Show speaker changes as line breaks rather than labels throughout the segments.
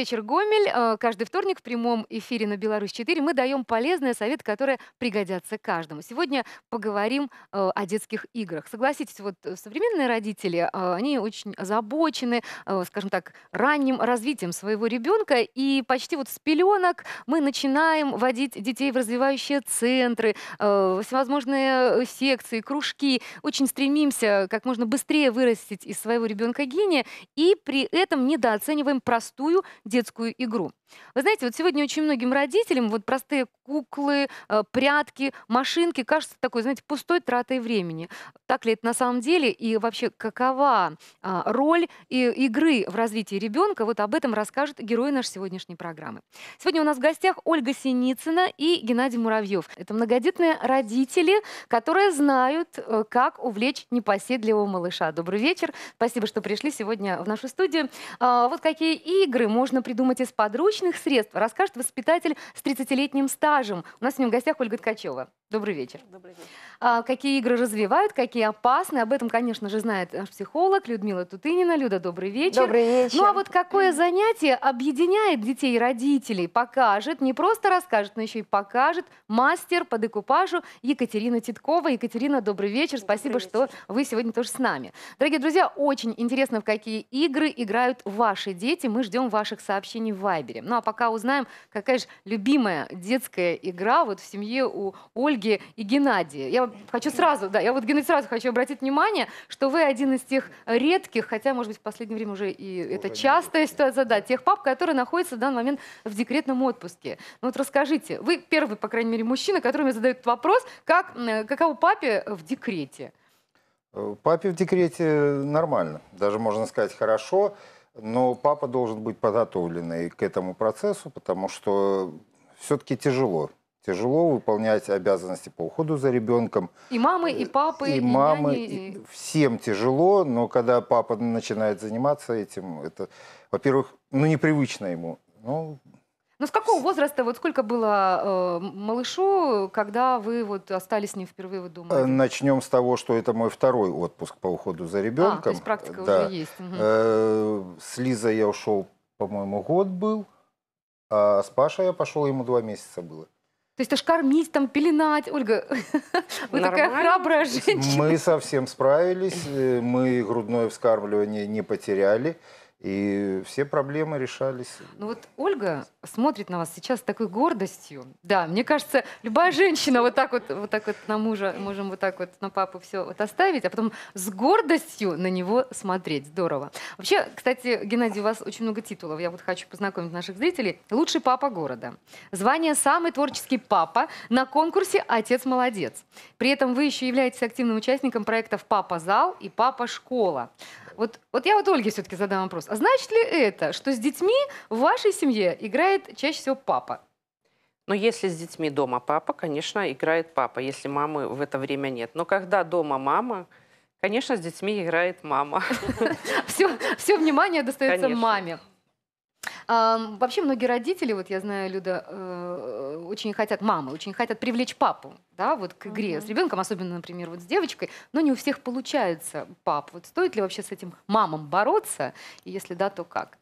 вечер, Гомель. Э, каждый вторник в прямом эфире на «Беларусь-4» мы даем полезные советы, которые пригодятся каждому. Сегодня поговорим э, о детских играх. Согласитесь, вот э, современные родители, они очень озабочены, скажем так, ранним развитием своего ребенка, и почти вот с пеленок мы начинаем водить детей в развивающие центры, всевозможные секции, кружки. Очень стремимся как можно быстрее вырастить из своего ребенка гения, и при этом недооцениваем простую детскую игру. Вы знаете, вот сегодня очень многим родителям вот простые куклы, э, прятки, машинки кажутся такой, знаете, пустой тратой времени. Так ли это на самом деле? И вообще, какова а, роль и, э, игры в развитии ребенка? Вот об этом расскажет герой нашей сегодняшней программы. Сегодня у нас в гостях Ольга Синицына и Геннадий Муравьев. Это многодетные родители, которые знают, э, как увлечь непоседливого малыша. Добрый вечер. Спасибо, что пришли сегодня в нашу студию. А, вот какие игры можно придумать из подручных подручных средств расскажет воспитатель с 30-летним стажем. У нас с ним в гостях Ольга Ткачева. Добрый вечер. Добрый вечер. А, какие игры развивают, какие опасны. Об этом, конечно же, знает наш психолог Людмила Тутынина. Люда, добрый вечер. Добрый вечер. Ну а вот какое занятие объединяет детей и родителей, покажет, не просто расскажет, но еще и покажет мастер по декупажу Екатерина Титкова. Екатерина, добрый вечер. Добрый Спасибо, вечер. что вы сегодня тоже с нами. Дорогие друзья, очень интересно, в какие игры играют ваши дети. Мы ждем ваших сообщений в Вайбере. Ну а пока узнаем, какая же любимая детская игра вот в семье у Ольги и Геннадия. Я хочу сразу, да, я вот Геннадий сразу хочу обратить внимание, что вы один из тех редких, хотя, может быть, в последнее время уже и это Ой, частая ситуация, да, тех пап, которые находятся в данный момент в декретном отпуске. Ну вот расскажите, вы первый, по крайней мере, мужчина, который мне задает вопрос, как, э, каково папе в декрете?
Э, папе в декрете нормально, даже можно сказать хорошо, но папа должен быть подготовленный к этому процессу, потому что все-таки тяжело тяжело выполнять обязанности по уходу за ребенком.
И мамы, и папы, и, и мамы. Няни, и...
Всем тяжело, но когда папа начинает заниматься этим, это, во-первых, ну непривычно ему. Ну,
ну с какого возраста, вот сколько было э, малышу, когда вы вот остались с ним впервые вы думаете? Э,
начнем с того, что это мой второй отпуск по уходу за ребенком. А, то есть практика э, да. уже есть. Угу. с Лизой я ушел, по-моему, год был, а с Пашей я пошел, ему два месяца было.
То есть аж кормить, там, пеленать. Ольга, вы такая храбрая
женщина.
Мы совсем справились, э, мы грудное вскармливание не потеряли. И все проблемы решались.
Ну вот Ольга смотрит на вас сейчас с такой гордостью. Да, мне кажется, любая женщина вот так вот, вот так вот на мужа, можем вот так вот на папу все вот оставить, а потом с гордостью на него смотреть. Здорово. Вообще, кстати, Геннадий, у вас очень много титулов. Я вот хочу познакомить наших зрителей. Лучший папа города. Звание «Самый творческий папа» на конкурсе «Отец молодец». При этом вы еще являетесь активным участником проектов «Папа зал» и «Папа школа». Вот, вот я вот Ольге все-таки задам вопрос. А значит ли это, что с детьми в вашей семье играет чаще всего папа?
Ну, если с детьми дома папа, конечно, играет папа, если мамы в это время нет. Но когда дома мама, конечно, с детьми играет мама.
Все внимание достается маме вообще многие родители, вот я знаю, Люда, э, очень хотят, мамы, очень хотят привлечь папу, да, вот к игре с ребенком, особенно, например, вот с девочкой, но не у всех получается пап. Вот стоит ли вообще с этим мамам бороться, и если да, то как?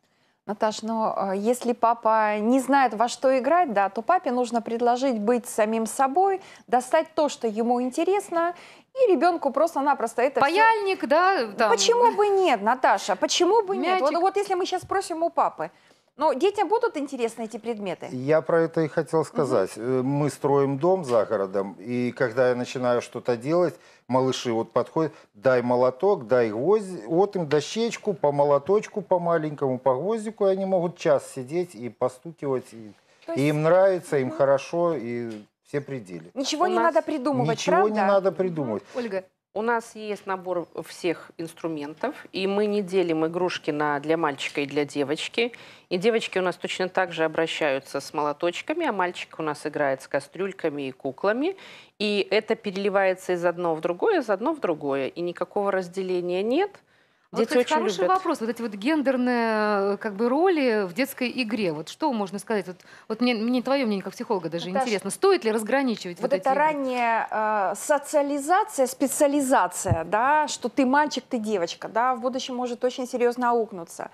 Наташ, но ну, а, если папа не знает, во что играть, да, то папе нужно предложить быть самим собой, достать то, что ему интересно, и ребенку просто-напросто это Паяльник, все... да? Там... Почему бы нет, Наташа? Почему бы Мячик. нет? Вот, вот если мы сейчас спросим у папы, но детям будут интересны эти предметы?
Я про это и хотел сказать. Угу. Мы строим дом за городом, и когда я начинаю что-то делать, малыши вот подходят, дай молоток, дай гвоздь, вот им дощечку, по молоточку, по маленькому, по гвоздику, и они могут час сидеть и постукивать. И, есть... и им нравится, им угу. хорошо, и все пределы.
Ничего У не нас... надо придумывать, Ничего правда? не
надо придумывать.
Угу. Ольга, у нас есть набор всех инструментов, и мы не делим игрушки на для мальчика и для девочки. И девочки у нас точно так же обращаются с молоточками, а мальчик у нас играет с кастрюльками и куклами. И это переливается из одного в другое, из одного в другое. И никакого разделения
нет – а вот, Дети кстати, очень хороший любят. вопрос. Вот эти вот гендерные э, как бы роли в детской игре. Вот что можно сказать? Вот, вот мне, мне твое мнение как психолога даже Наташа, ну, интересно. Стоит ли разграничивать вот, вот это
ранняя э, социализация, специализация, да, что ты мальчик, ты девочка, да, в будущем может очень серьезно аукнуться.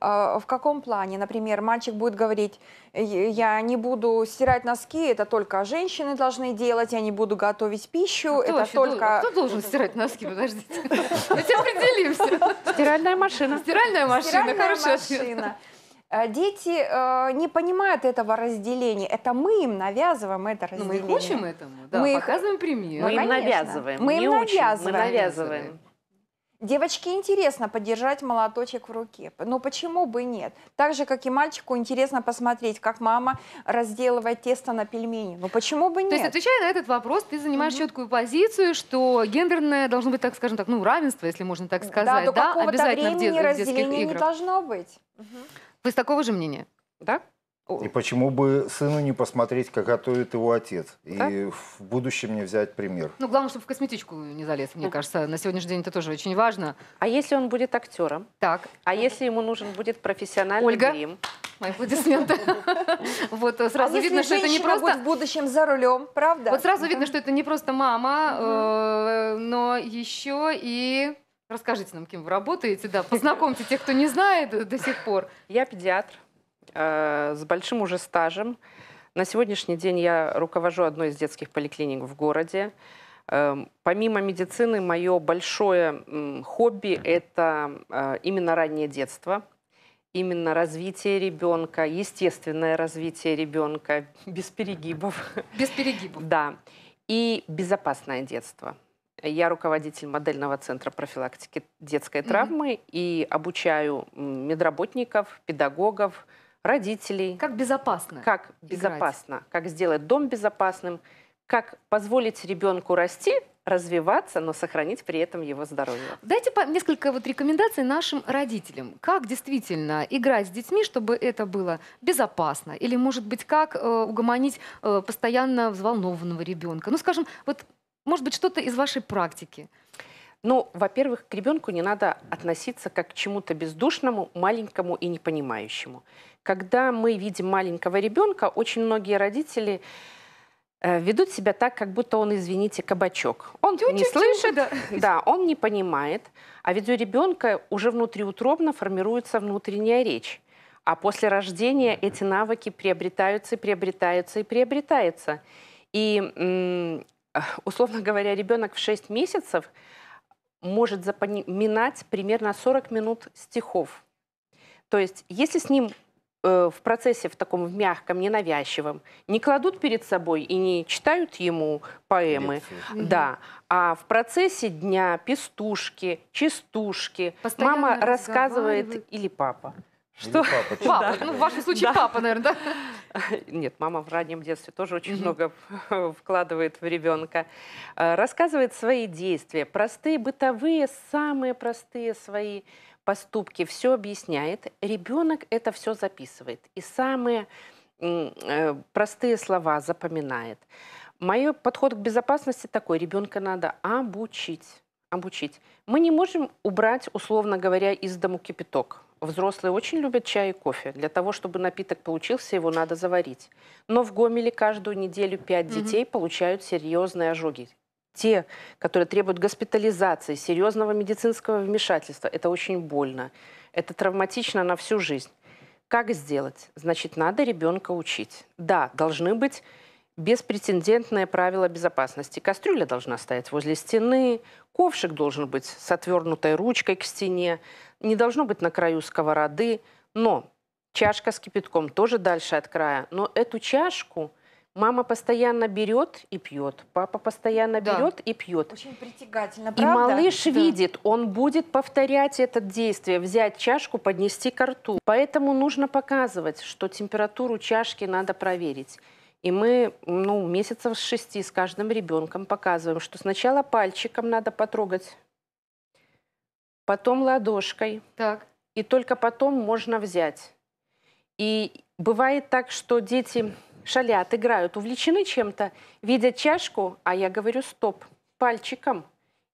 А, в каком плане? Например, мальчик будет говорить, я не буду стирать носки, это только женщины должны делать, я не буду готовить пищу, а это только... Должен? А кто должен стирать носки, подождите?
Давайте определимся.
Стиральная машина. Стиральная машина, хорошая машина. А, дети э, не понимают этого разделения. Это мы им навязываем это разделение. Ну, Но мы их учим этому, да, мы показываем пример. Мы им навязываем. Мы им навязываем. Мы навязываем. Девочке интересно подержать молоточек в руке, но почему бы нет? Так же, как и мальчику, интересно посмотреть, как мама разделывает тесто на пельмени. Но ну почему бы нет? То есть, отвечая на этот вопрос, ты
занимаешь угу. четкую позицию, что гендерное должно быть, так скажем так, ну, равенство, если можно так
сказать, да? До да? то времени разделения не должно быть. Угу.
Вы с такого же мнения? Да?
И почему бы сыну не посмотреть, как готовит его отец, да? и в будущем не взять пример?
Ну, главное, чтобы в косметичку не залез, мне кажется. На сегодняшний день это тоже очень важно. А если он будет актером? Так. А если ему нужен будет профессиональный Ольга? грим? Мои
аплодисменты. Вот э, сразу а видно, что это не просто...
в будущем за рулем, правда? Вот сразу
видно, что это не просто мама, э, но еще и... Расскажите нам, кем вы работаете, да, познакомьте тех, кто не знает э, до сих пор. Я педиатр.
Э, с большим уже стажем. На сегодняшний день я руковожу одной из детских поликлиник в городе. Эм, помимо медицины, мое большое хобби – это э, именно раннее детство, именно развитие ребенка, естественное развитие ребенка, без перегибов. Без перегибов. Да. И безопасное детство. Я руководитель модельного центра профилактики детской травмы mm-hmm. и обучаю медработников, педагогов,
родителей. Как безопасно. Как безопасно.
Играть. Как сделать дом безопасным. Как позволить ребенку расти, развиваться, но сохранить при этом его здоровье.
Дайте несколько вот рекомендаций нашим родителям. Как действительно играть с детьми, чтобы это было безопасно? Или, может быть, как э, угомонить э, постоянно взволнованного ребенка? Ну, скажем, вот, может быть, что-то из вашей практики. Ну, во-первых, к ребенку не
надо относиться как к чему-то бездушному, маленькому и непонимающему. Когда мы видим маленького ребенка, очень многие родители э, ведут себя так, как будто он, извините, кабачок. Он Тю не слышит, да. да, он не понимает. А ведь у ребенка уже внутриутробно формируется внутренняя речь. А после рождения эти навыки приобретаются и приобретаются и приобретаются. И, э, условно говоря, ребенок в 6 месяцев может запоминать примерно 40 минут стихов. То есть, если с ним э, в процессе, в таком в мягком, ненавязчивом, не кладут перед собой и не читают ему поэмы, Лекции. да, а в процессе дня пестушки, чистушки, Постоянно мама рассказывает или папа.
Что? Или
папа.
папа. Да. Ну, в вашем случае да. папа, наверное, да? Нет, мама в раннем детстве тоже очень mm-hmm. много вкладывает в ребенка. А, рассказывает свои действия, простые бытовые, самые простые свои поступки, все объясняет. Ребенок это все записывает. И самые э, простые слова запоминает. Мой подход к безопасности такой. Ребенка надо обучить. Обучить. Мы не можем убрать, условно говоря, из дому кипяток Взрослые очень любят чай и кофе. Для того, чтобы напиток получился, его надо заварить. Но в Гомеле каждую неделю пять детей угу. получают серьезные ожоги. Те, которые требуют госпитализации, серьезного медицинского вмешательства, это очень больно. Это травматично на всю жизнь. Как сделать? Значит, надо ребенка учить. Да, должны быть беспрецедентное правило безопасности. Кастрюля должна стоять возле стены, ковшик должен быть с отвернутой ручкой к стене, не должно быть на краю сковороды, но чашка с кипятком тоже дальше от края. Но эту чашку мама постоянно берет и пьет, папа постоянно да. берет
и пьет. Очень притягательно, правда? И малыш да. видит,
он будет повторять это действие, взять чашку, поднести к рту. Поэтому нужно показывать, что температуру чашки надо проверить. И мы ну, месяцев с шести с каждым ребенком показываем, что сначала пальчиком надо потрогать, потом ладошкой, так. и только потом можно взять. И бывает так, что дети шалят, играют, увлечены чем-то, видят чашку, а я говорю «стоп» пальчиком.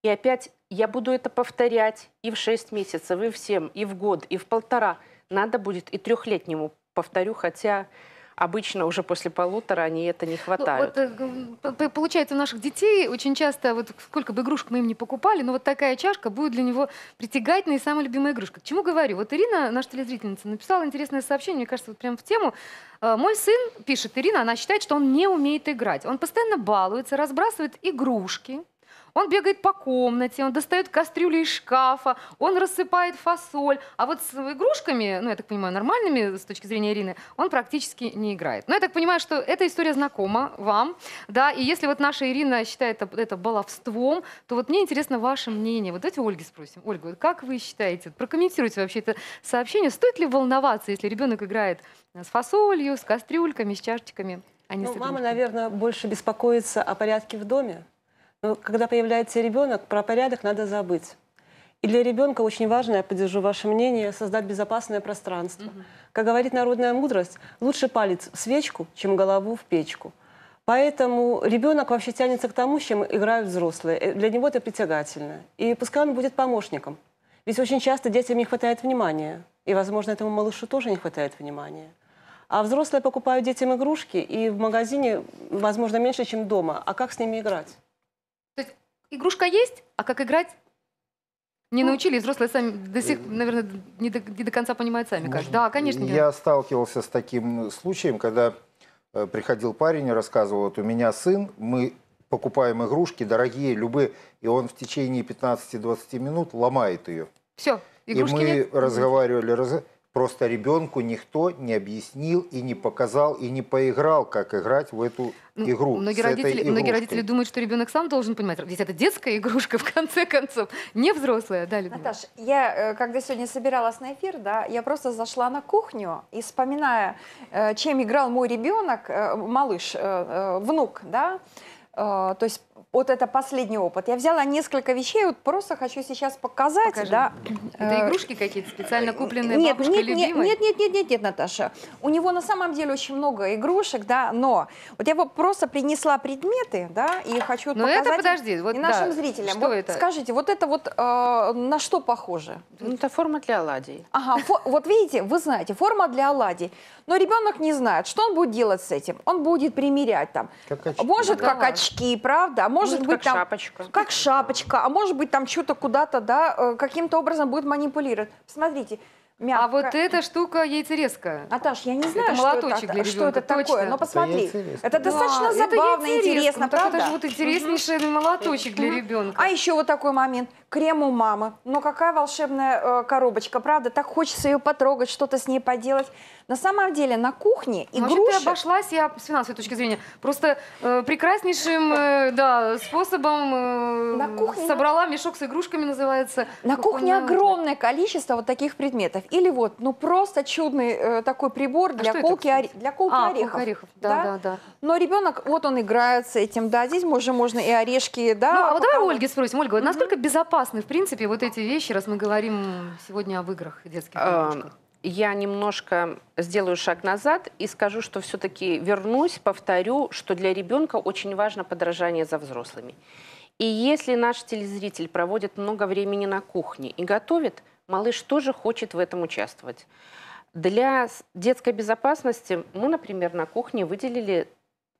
И опять я буду это повторять и в шесть месяцев, и в семь, и в год, и в полтора. Надо будет и трехлетнему повторю, хотя обычно уже после полутора они это не хватают.
Ну, вот, э, получается, у наших детей очень часто, вот сколько бы игрушек мы им не покупали, но вот такая чашка будет для него притягательной и самая любимая игрушка. К чему говорю? Вот Ирина, наша телезрительница, написала интересное сообщение, мне кажется, вот прям в тему. «Э, мой сын, пишет Ирина, она считает, что он не умеет играть. Он постоянно балуется, разбрасывает игрушки, он бегает по комнате, он достает кастрюли из шкафа, он рассыпает фасоль. А вот с игрушками, ну, я так понимаю, нормальными с точки зрения Ирины, он практически не играет. Но я так понимаю, что эта история знакома вам, да, и если вот наша Ирина считает это, это баловством, то вот мне интересно ваше мнение. Вот давайте Ольге спросим. Ольга, вот как вы считаете, прокомментируйте вообще это сообщение, стоит ли волноваться, если ребенок играет с
фасолью, с кастрюльками, с чашечками? А не ну, с мама, наверное, больше беспокоится о порядке в доме, ну, когда появляется ребенок, про порядок надо забыть. И для ребенка очень важно, я поддержу ваше мнение, создать безопасное пространство. Угу. Как говорит народная мудрость, лучше палец в свечку, чем голову в печку. Поэтому ребенок вообще тянется к тому, с чем играют взрослые. Э, для него это притягательно. И пускай он будет помощником. Ведь очень часто детям не хватает внимания. И, возможно, этому малышу тоже не хватает внимания. А взрослые покупают детям игрушки, и в магазине, возможно, меньше, чем дома. А как с ними играть?
игрушка есть, а как играть не ну, научили, взрослые сами до сих, э, наверное, не до, не до конца понимают сами. кажется? Да, конечно. Я
нет. сталкивался с таким э, случаем, когда э, приходил парень и рассказывал, вот у меня сын, мы покупаем игрушки, дорогие, любые, и он в течение 15-20 минут ломает ее.
Все, игрушки И мы нет? разговаривали,
раз... Просто ребенку никто не объяснил и не показал и не поиграл, как играть в эту ну, игру. Многие родители, многие родители
думают, что ребенок сам должен понимать. Ведь это детская игрушка, в конце концов, не взрослая. Да, Людмила? Наташ,
я, э, когда сегодня собиралась на эфир, да, я просто зашла на кухню и вспоминая, э, чем играл мой ребенок, э, малыш, внук, да, то есть вот это последний опыт. Я взяла несколько вещей, вот просто хочу сейчас показать. Покажи. Да.
Это э, игрушки какие-то специально э, купленные нет, бабушкой нет, любимой? Нет,
нет, нет, нет, нет, Наташа. У него на самом деле очень много игрушек, да, но вот я просто принесла предметы, да, и хочу но показать это, подожди, вот, и нашим да. зрителям. Что вот, это? Скажите, вот это вот э, на что похоже? Ну, это форма для оладий. Ага, вот видите, вы знаете, форма для оладий. Но ребенок не знает, что он будет делать с этим. Он будет примерять там. Как очки. Может, как очки, правда? А может будет ну, быть как там... шапочка. Как шапочка, а может быть там что-то куда-то, да, э, каким-то образом будет манипулировать. Посмотрите, мягко. А вот эта штука яйцерезка. Наташ, я не знаю, это что, молоточек это, для что это точно. такое, но посмотри. Это, это да, достаточно это забавно, это интересно, правда? Это же вот интереснейший угу. молоточек для ребенка. А еще вот такой момент. Крем у мамы. Но какая волшебная э, коробочка, правда? Так хочется ее потрогать, что-то с ней поделать. На самом деле на кухне и Вообще ты обошлась, я с финансовой точки зрения, просто э, прекраснейшим э, да, способом э, на кухне, собрала мешок с игрушками, называется. На кухне огромное количество вот таких предметов. Или вот, ну просто чудный э, такой прибор а для, а колки, это, кстати? для колки а, орехов. орехов. Да, да, да, да. Но ребенок, вот он играется этим, да, здесь можно можно и орешки, да. Ну, а вот давай
у Ольги спросим. Ольга, вот насколько безопасны,
в принципе, вот эти вещи, раз мы
говорим сегодня об играх
детских? А, я немножко сделаю шаг назад и скажу, что все-таки вернусь, повторю, что для ребенка очень важно подражание за взрослыми. И если наш телезритель проводит много времени на кухне и готовит, малыш тоже хочет в этом участвовать. Для детской безопасности мы, например, на кухне выделили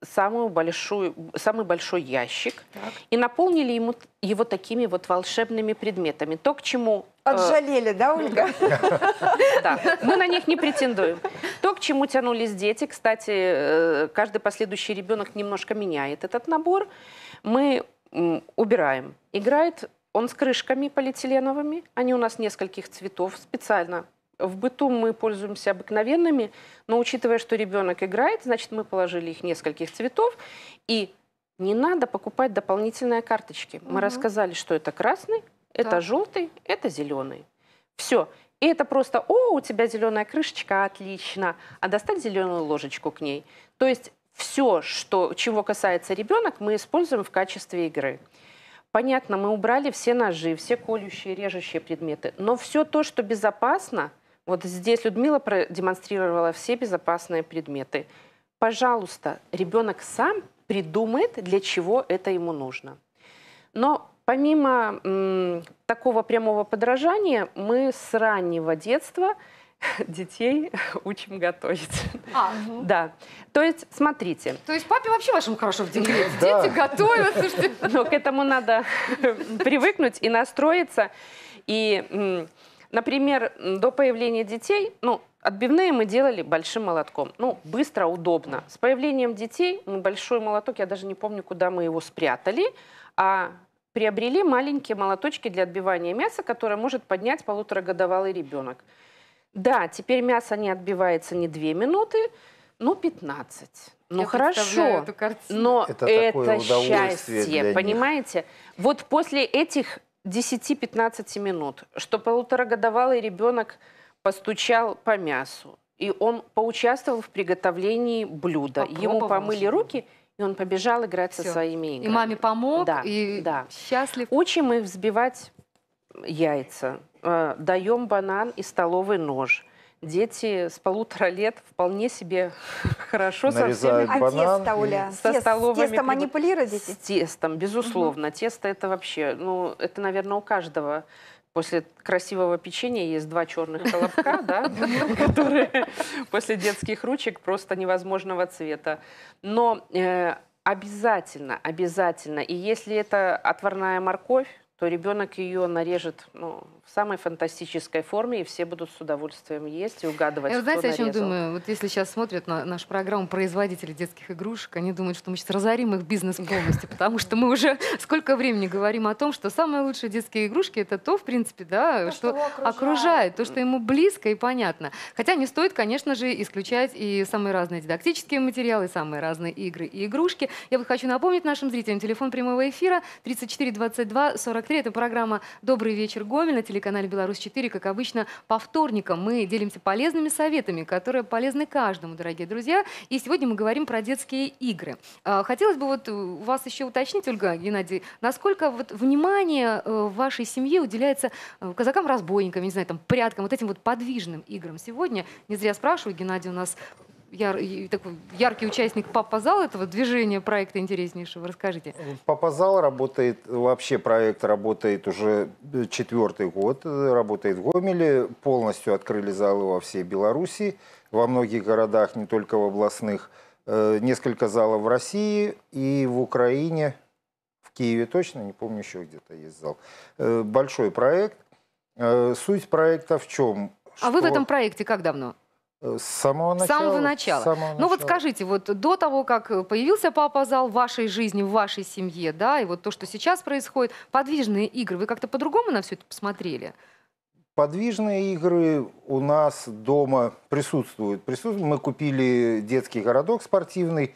самую большую, самый большой ящик так. и наполнили ему, его такими вот волшебными предметами. То, к чему... Э, Отжалели,
э, да, Ольга?
Да, мы на них не претендуем. То, к чему тянулись дети, кстати, э, каждый последующий ребенок немножко меняет этот набор, мы убираем. Играет он с крышками полиэтиленовыми, они у нас нескольких цветов, специально в быту мы пользуемся обыкновенными, но учитывая, что ребенок играет, значит, мы положили их нескольких цветов. И не надо покупать дополнительные карточки. Угу. Мы рассказали, что это красный, это да. желтый, это зеленый. Все. И это просто, о, у тебя зеленая крышечка, отлично. А достать зеленую ложечку к ней. То есть все, что, чего касается ребенок, мы используем в качестве игры. Понятно, мы убрали все ножи, все колющие, режущие предметы. Но все то, что безопасно – вот здесь Людмила продемонстрировала все безопасные предметы. Пожалуйста, ребенок сам придумает, для чего это ему нужно. Но помимо м, такого прямого подражания, мы с раннего детства детей учим готовить. А, угу. Да. То есть, смотрите. То есть папе вообще вашему хорошо в декрете. Да. Дети готовят. Слушайте. Но к этому надо привыкнуть и настроиться. И Например, до появления детей, ну, Отбивные мы делали большим молотком. Ну, быстро, удобно. С появлением детей мы большой молоток, я даже не помню, куда мы его спрятали, а приобрели маленькие молоточки для отбивания мяса, которое может поднять полуторагодовалый ребенок. Да, теперь мясо не отбивается не 2 минуты, но ну, 15. Ну я хорошо, эту но это, это счастье, понимаете? Вот после этих 10-15 минут, что полуторагодовалый ребенок постучал по мясу, и он поучаствовал в приготовлении блюда. Попробовал. Ему помыли руки, и он побежал играть Всё. со своими играми. И маме помог, да, и да. счастлив. Учим их взбивать яйца, э, даем банан и столовый нож – дети с полутора лет вполне себе хорошо Нарезают со всеми... А тесто, Оля? Со Тест, столовыми... Тесто
манипулируют дети? С тестом,
безусловно. Угу. Тесто это вообще, ну, это, наверное, у каждого после красивого печенья есть два черных колобка, да, которые после детских ручек просто невозможного цвета. Но э, обязательно, обязательно, и если это отварная морковь, то ребенок ее нарежет ну, в самой фантастической форме, и все будут с удовольствием есть и угадывать, Я, кто знаете, нарезал. о чем думаю?
Вот если сейчас смотрят на нашу программу производители детских игрушек, они думают, что мы сейчас разорим их бизнес полностью, потому что мы уже сколько времени говорим о том, что самые лучшие детские игрушки — это то, в принципе, да, то, что, окружает. окружает, то, что ему близко и понятно. Хотя не стоит, конечно же, исключать и самые разные дидактические материалы, и самые разные игры и игрушки. Я бы хочу напомнить нашим зрителям, телефон прямого эфира 34 22 43, это программа «Добрый вечер, Гомель» на телефон телеканале «Беларусь-4». Как обычно, по вторникам мы делимся полезными советами, которые полезны каждому, дорогие друзья. И сегодня мы говорим про детские игры. А, хотелось бы вот э, у вас еще уточнить, Ольга Геннадий, насколько вот внимание э, в вашей семье уделяется э, казакам-разбойникам, не знаю, там, пряткам, вот этим вот подвижным играм сегодня? Не зря спрашиваю, Геннадий у нас яр, такой яркий участник Папа Зал этого движения проекта интереснейшего. Расскажите.
Папа Зал работает, вообще проект работает уже э, четвертый год, э, работает в Гомеле. Полностью открыли залы во всей Беларуси, во многих городах, не только в областных. Э, несколько залов в России и в Украине, в Киеве точно, не помню, еще где-то есть зал. Большой проект. Суть проекта в чем? А что... вы в этом проекте как давно? С самого начала. С самого начала. С самого начала. Ну вот скажите,
вот до того, как появился папа зал в вашей жизни, в вашей семье, да, и вот то, что сейчас происходит, подвижные игры, вы как-то по-другому на все это посмотрели?
Подвижные игры у нас дома присутствуют. присутствуют. Мы купили детский городок спортивный,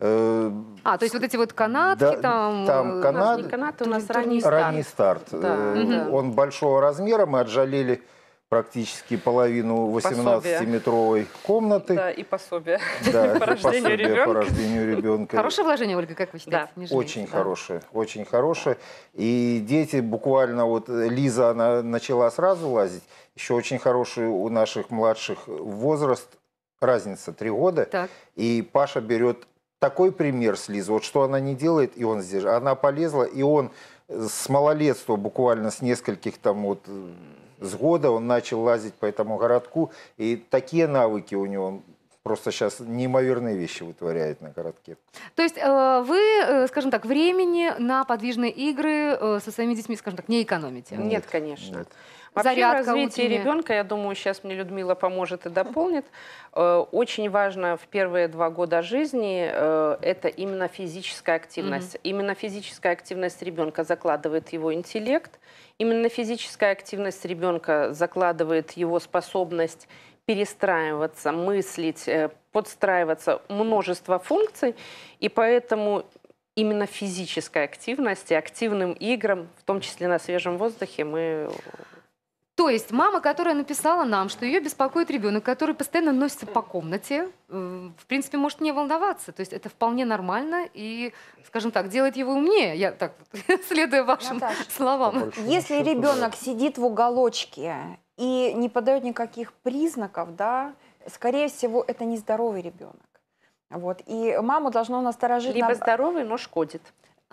э, а, то есть вот
эти вот канатки да, там...
Там э, канат...
канаты, у нас
ранний старт. Ранний
старт. Да. Э, он большого размера, мы отжалели практически половину 18-метровой комнаты. Да,
и пособие. Да, по рождению ребенка. По
рождению ребенка. Хорошее
вложение, Ольга, как вы считаете? Да. Очень да. хорошее,
очень хорошее. И дети буквально, вот Лиза, она начала сразу лазить. Еще очень хороший у наших младших возраст, разница 3 года. Так. И Паша берет такой пример с Лизой, вот что она не делает, и он здесь. Она полезла, и он с малолетства буквально с нескольких там вот с года он начал лазить по этому городку. И такие навыки у него просто сейчас неимоверные вещи вытворяет на городке.
То есть э, вы, э, скажем так, времени на подвижные игры э, со своими детьми, скажем так, не экономите? Нет, Нет конечно. Нет. Вообще зарядка в ребенка,
я думаю, сейчас мне Людмила поможет и дополнит, э, очень важно в первые два года жизни э, это именно физическая активность. mm Именно физическая активность ребенка закладывает его интеллект, именно физическая активность ребенка закладывает его способность перестраиваться, мыслить, э, подстраиваться, множество функций, и поэтому именно физической активности, активным играм, в том числе на свежем воздухе, мы
то есть мама, которая написала нам, что ее беспокоит ребенок, который постоянно носится по комнате, э, в принципе, может не волноваться. То есть это вполне нормально и, скажем так, делает его умнее,
я так, следуя вашим Наташа, словам. Если ребенок сидит в уголочке и не подает никаких признаков, да, скорее всего, это нездоровый ребенок. Вот. И маму должно насторожить... Либо на... здоровый, но шкодит.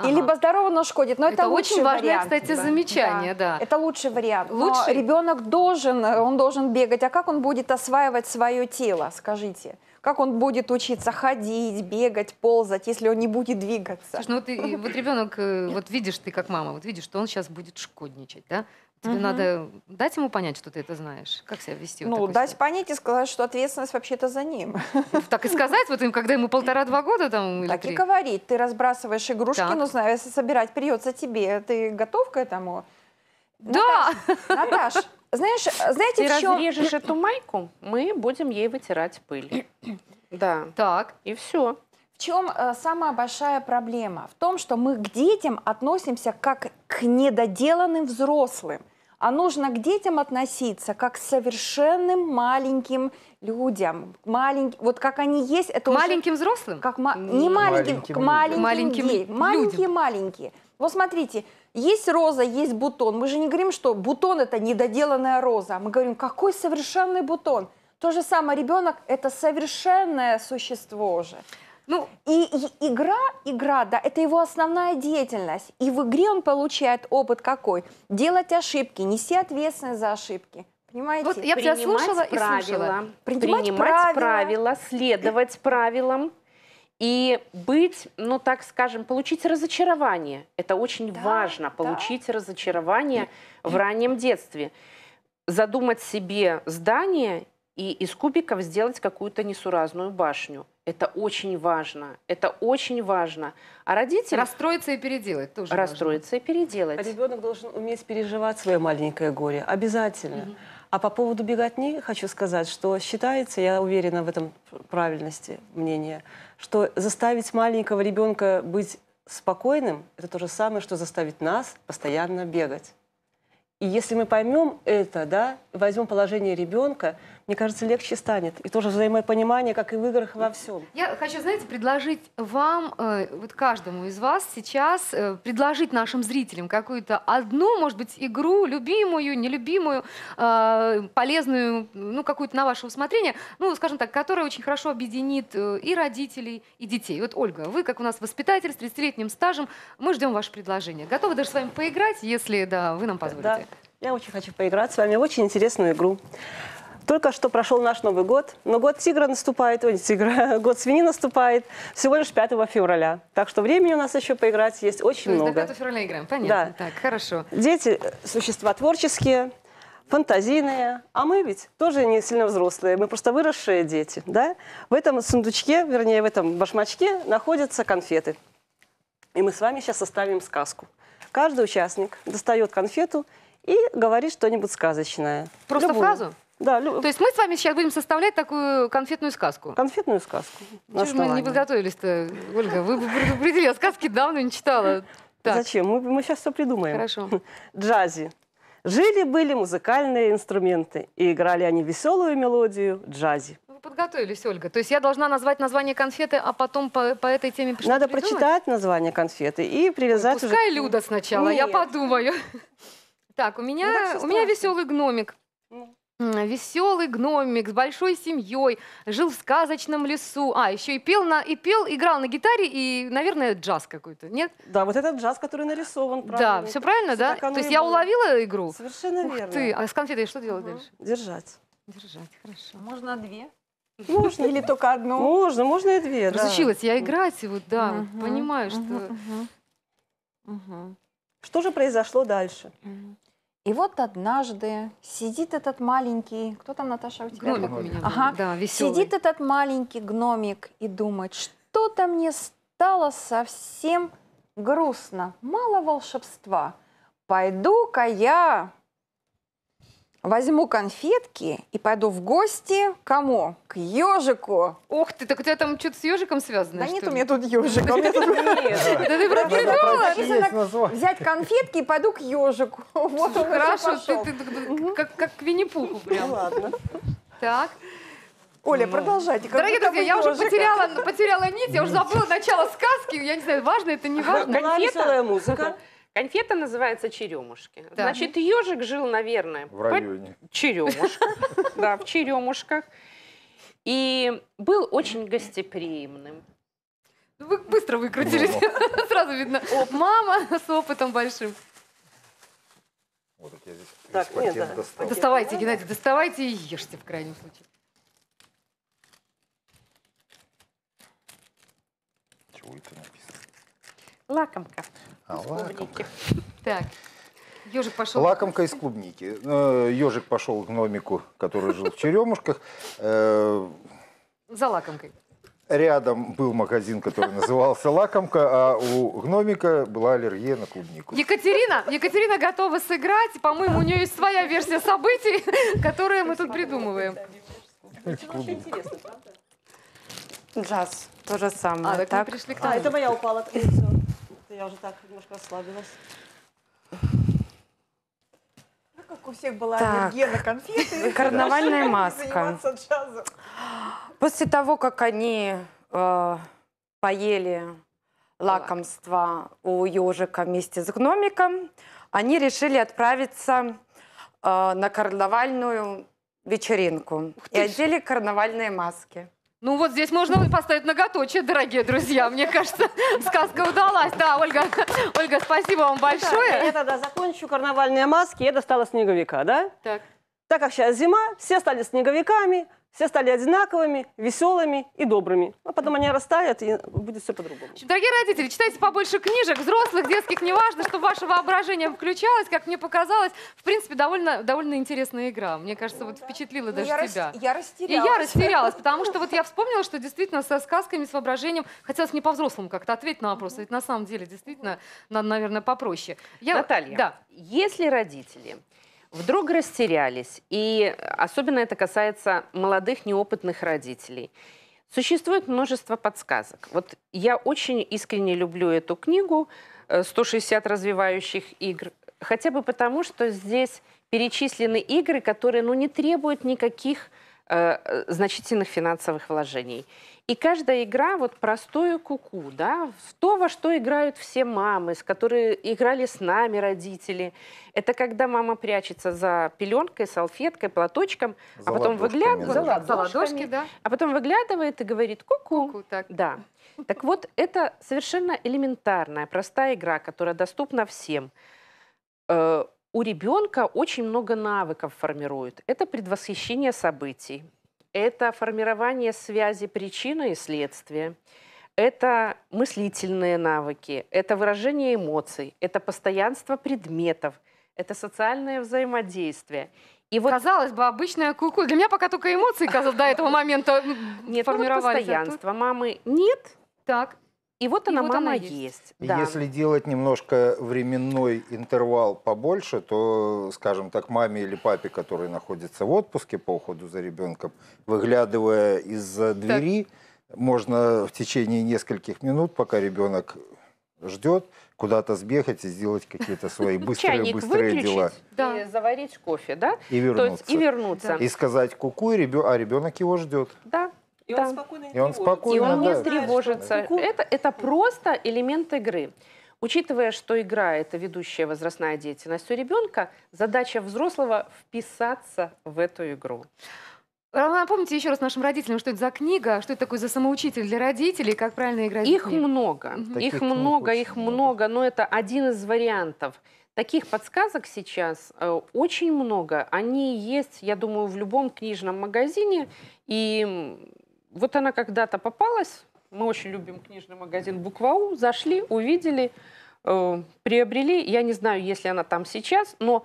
И либо здорово, но шкодит. Но это, это очень важное, вариант, кстати, типа. замечание, да. да. Это лучший вариант. Лучше. Но ребенок должен, он должен бегать. А как он будет осваивать свое тело, скажите? Как он будет учиться ходить, бегать, ползать, если он не будет двигаться? Слушай, ну вот, и, вот ребенок,
э, вот видишь ты как мама, вот видишь, что он сейчас будет шкодничать, да? Тебе угу. надо дать ему понять, что ты это знаешь. Как себя вести? Ну, вот дать
ситуации? понять и сказать, что ответственность вообще-то за ним. Ну, так и сказать, вот им, когда ему полтора-два года там или Так три. и говорить. Ты разбрасываешь игрушки, так. ну, знаешь, собирать придется тебе. Ты готов к этому? Да! Наташ, Наташ знаешь, э, знаете, Ты чем... разрежешь эту
майку, мы будем ей вытирать пыль.
да. Так. И все. В чем э, самая большая проблема? В том, что мы к детям относимся как к недоделанным взрослым. А нужно к детям относиться как к совершенным маленьким людям. Малень... Вот как они есть, это к уже... маленьким взрослым? Как ма... Не маленьким, маленьким, к маленьким, маленьким, маленьким маленькие, маленькие. Вот смотрите, есть роза, есть бутон. Мы же не говорим, что бутон – это недоделанная роза. Мы говорим, какой совершенный бутон. То же самое, ребенок – это совершенное существо же. Ну, и, и игра, игра, да, это его основная деятельность. И в игре он получает опыт какой? Делать ошибки, нести ответственность за ошибки. Понимаете? Вот я тебя слушала правила, и слушала. Принимать, принимать правила, правила, следовать
правилам. И быть, ну так скажем, получить разочарование. Это очень да, важно, получить да. разочарование в раннем детстве. Задумать себе здание и из кубиков сделать какую-то несуразную башню. Это очень важно. Это очень важно. А родители... Расстроиться и переделать тоже Расстроиться важно. и переделать. А
ребенок должен уметь переживать свое маленькое горе. Обязательно. Угу. А по поводу беготни хочу сказать, что считается, я уверена в этом правильности мнения, что заставить маленького ребенка быть спокойным – это то же самое, что заставить нас постоянно бегать. И если мы поймем это, да, возьмем положение ребенка, мне кажется, легче станет. И тоже взаимопонимание, как и в играх, во всем.
Я хочу, знаете, предложить вам, э, вот каждому из вас сейчас, э, предложить нашим зрителям какую-то одну, может быть, игру, любимую, нелюбимую, э, полезную, ну, какую-то на ваше усмотрение, ну, скажем так, которая очень хорошо объединит и родителей, и детей. Вот, Ольга, вы, как у нас воспитатель с 30-летним стажем, мы ждем ваше предложение. Готовы даже с вами поиграть, если, да, вы нам позволите? Да. Я очень
хочу поиграть с вами в очень интересную игру. Только что прошел наш Новый год, но год тигра наступает, ой, тигра, год свини наступает всего лишь 5 февраля. Так что времени у нас еще поиграть есть очень То много. Есть до 5 февраля
играем, понятно. Да. Так, хорошо.
Дети – существа творческие, фантазийные, а мы ведь тоже не сильно взрослые, мы просто выросшие дети, да? В этом сундучке, вернее, в этом башмачке находятся конфеты. И мы с вами сейчас составим сказку. Каждый участник достает конфету и говорит что-нибудь сказочное. Просто Любую. фразу? Да, лю... То есть мы с вами сейчас будем составлять такую конфетную сказку. Конфетную сказку. Чего же мы не подготовились-то, Ольга? Вы предупредили, я сказки давно не читала. Так. Зачем? Мы, мы сейчас все придумаем. Хорошо. Джази. Жили-были музыкальные инструменты, и играли они веселую мелодию джази. Ну, вы
подготовились, Ольга. То есть я должна назвать название конфеты, а потом по, по этой теме Надо придумать? прочитать
название конфеты и привязать Ой, ну, пускай уже... Люда сначала, Нет. я
подумаю. Так, у меня, ну, так у меня веселый гномик. Ну веселый гномик с большой семьей, жил в сказочном лесу. А, еще и пел, на, и пел, играл на гитаре и, наверное, джаз какой-то, нет?
Да, вот этот джаз, который нарисован, правильно. Да, все правильно, все да? То есть я было. уловила игру? Совершенно Ух верно. ты, а с конфетой что делать угу. дальше? Держать. Держать, хорошо. Можно две. Можно. Или только одну. Можно, можно и две, Разучилась я играть, и вот, да, понимаю, что... Что же произошло дальше? И вот однажды сидит
этот маленький, кто там, Наташа, у тебя? Гномик у меня. Ага,
да, веселый. Сидит
этот маленький гномик и думает, что-то мне стало совсем грустно, мало волшебства. Пойду-ка я Возьму конфетки и пойду в гости кому? К ежику. Ух ты, так у тебя там что-то с ежиком связано? Да нет, у меня тут ежик. А да ты придумала. Взять конфетки и пойду к ежику. Вот он Хорошо, ты как Винни-Пуху прям. Ладно. Так. Оля, ну. продолжайте. Дорогие друзья, я уже
потеряла, потеряла нить, я уже забыла начало сказки. Я не знаю, важно это, не
важно. Была веселая музыка. Конфета называется черемушки. Да. Значит, ежик жил, наверное, в районе. Черемушках. Да, в черемушках. И был очень
гостеприимным. Ну, вы быстро выкрутились. Ну, ну. Сразу видно. Оп, мама с опытом большим.
Вот я здесь так, нет, да. Доставайте, Геннадий,
доставайте и ешьте в крайнем случае. Чего это написано? Лакомка.
А, лакомка.
Так. Ежик пошел.
Лакомка из клубники. Э, ежик пошел к гномику, который жил в Черемушках. Э,
За лакомкой.
Рядом был магазин, который назывался «Лакомка», а у гномика была аллергия на клубнику.
Екатерина, Екатерина готова сыграть. По-моему, у нее есть своя версия событий,
которые мы тут придумываем. Джаз, то же самое. А, так, так? пришли к А, это моя упала
как я уже так немножко расслабилась. Ну, как у всех была так. аллергия на
конфеты. Карнавальная маска. После того, как они э, поели лакомство у ежика вместе с гномиком, они решили отправиться э, на карнавальную вечеринку и одели карнавальные маски. Ну
вот здесь можно поставить многоточие, дорогие друзья. Мне кажется, сказка удалась. Да, Ольга, Ольга,
спасибо вам большое. Так, я тогда закончу карнавальные маски. Я достала снеговика, да? Так. Так как сейчас зима, все стали снеговиками. Все стали одинаковыми, веселыми и добрыми. А потом они растают, и будет все по-другому.
Дорогие родители, читайте побольше книжек, взрослых, детских, неважно, чтобы ваше воображение включалось, как мне показалось. В принципе, довольно, довольно интересная игра. Мне кажется, вот впечатлила ну, даже я тебя. Я растерялась. И я растерялась, потому что вот я вспомнила, что действительно со сказками, с воображением хотелось не по-взрослому как-то ответить на вопрос. Ведь на самом деле, действительно, надо, наверное, попроще. Я... Наталья, да. если родители
вдруг растерялись. И э, особенно это касается молодых неопытных родителей. Существует множество подсказок. Вот я очень искренне люблю эту книгу «160 э, развивающих игр», хотя бы потому, что здесь перечислены игры, которые ну, не требуют никаких Э, значительных финансовых вложений. И каждая игра вот простую куку, да, в то, во что играют все мамы, с которые играли с нами родители. Это когда мама прячется за пеленкой, салфеткой, платочком, а за а потом выглядывает, за ладошками, за ладошки, да. а потом выглядывает и говорит куку. -ку". Ку, ку так. Да. Так вот, это совершенно элементарная, простая игра, которая доступна всем. Э, у ребенка очень много навыков формируют. Это предвосхищение событий, это формирование связи причины и следствия, это мыслительные навыки, это выражение эмоций, это постоянство предметов, это социальное взаимодействие. И вот...
Казалось бы, обычная куку. -ку. Для меня пока только эмоции казалось, до этого момента нет, формировались. Ну вот постоянство.
Мамы нет.
Так. И вот и она, вот мама, она есть.
есть. Да. Если
делать немножко временной интервал побольше, то, скажем так, маме или папе, которые находятся в отпуске по уходу за ребенком, выглядывая из-за двери, так. можно в течение нескольких минут, пока ребенок ждет, куда-то сбегать и сделать какие-то свои быстрые-быстрые дела.
Да. И заварить кофе, да? И вернуться. есть, и вернуться. Да. И
сказать куку, -ку, а ребенок его ждет.
Да. И он спокойно
не и он спокойно, и он не да,
тревожится. Это, это просто элемент игры. Учитывая, что игра – это ведущая возрастная деятельность у ребенка, задача взрослого – вписаться в эту игру.
Напомните еще раз нашим родителям, что это за книга, что это такое за самоучитель для родителей, как правильно играть. Их много, угу. их много, их много, много, но это один
из вариантов. Таких подсказок сейчас э, очень много. Они есть, я думаю, в любом книжном магазине. И вот она когда-то попалась, мы очень любим книжный магазин «Буквау», зашли, увидели, э, приобрели. Я не знаю, если она там сейчас, но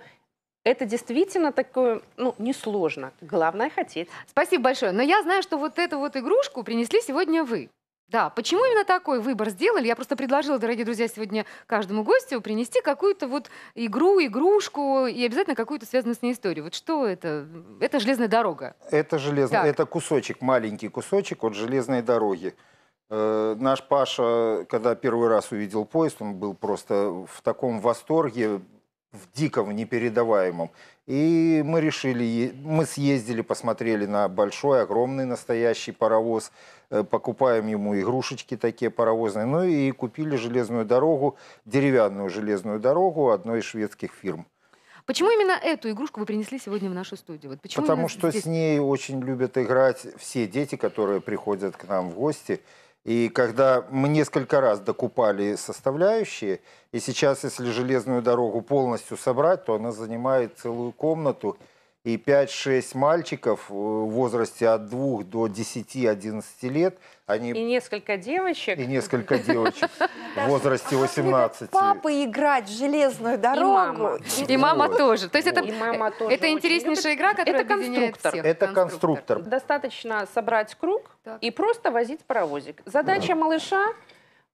это действительно такое, ну,
несложно. Главное хотеть. Спасибо большое. Но я знаю, что вот эту вот игрушку принесли сегодня вы. Да, почему именно такой выбор сделали? Я просто предложила, дорогие друзья, сегодня каждому гостю принести какую-то вот игру, игрушку и обязательно какую-то связанную с ней историю. Вот что это? Это железная дорога.
Это железная, это кусочек, маленький кусочек от железной дороги. Э, наш Паша, когда первый раз увидел поезд, он был просто в таком восторге, в диком, непередаваемом. И мы решили, мы съездили, посмотрели на большой, огромный настоящий паровоз, э, покупаем ему игрушечки такие паровозные, ну и купили железную дорогу, деревянную железную дорогу одной из шведских фирм.
Почему именно эту игрушку вы принесли сегодня в нашу студию? Вот Потому что здесь... с
ней очень любят играть все дети, которые приходят к нам в гости. И когда мы несколько раз докупали составляющие, и сейчас, если железную дорогу полностью собрать, то она занимает целую комнату – и 5-6 мальчиков э, в возрасте от 2 до 10-11 лет. Они... И
несколько девочек. И несколько девочек
в возрасте 18.
Папа играть в железную дорогу. И мама тоже. То есть это э, это интереснейшая игра,
которая объединяет всех. Это конструктор. Достаточно собрать круг и просто возить паровозик. Задача малыша,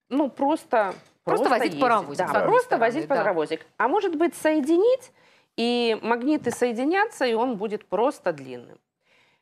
ну просто... Просто, возить паровозик. просто возить паровозик. А может быть соединить и магниты соединятся, и он будет просто длинным.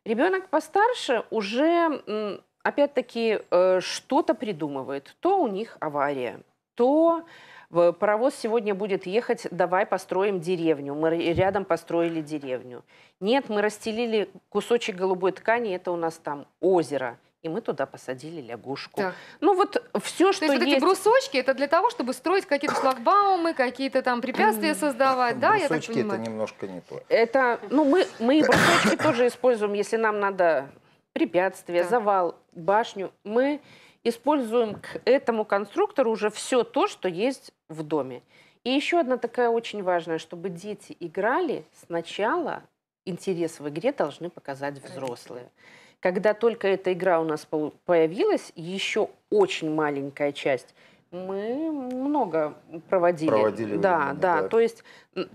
Ребенок постарше уже, опять-таки, э, что-то придумывает. То у них авария, то э, паровоз сегодня будет ехать, давай построим деревню. Мы рядом построили деревню. Нет, мы расстелили кусочек голубой ткани, это у нас там озеро – и мы туда посадили
лягушку.
Так. Ну вот все, что То есть, есть... эти брусочки, это для того, чтобы строить какие-то шлагбаумы, какие то там препятствия создавать,
да, я так понимаю? это
немножко не то.
Это, ну мы, мы
и брусочки тоже используем, если нам надо препятствие, так. завал, башню. Мы используем к этому конструктору уже все то, что есть в доме. И еще одна такая очень важная, чтобы дети играли, сначала интерес в игре должны показать взрослые. Родители. Когда только эта игра у нас появилась, еще очень маленькая часть мы много проводили. Проводили. Да, времени, да, да. То есть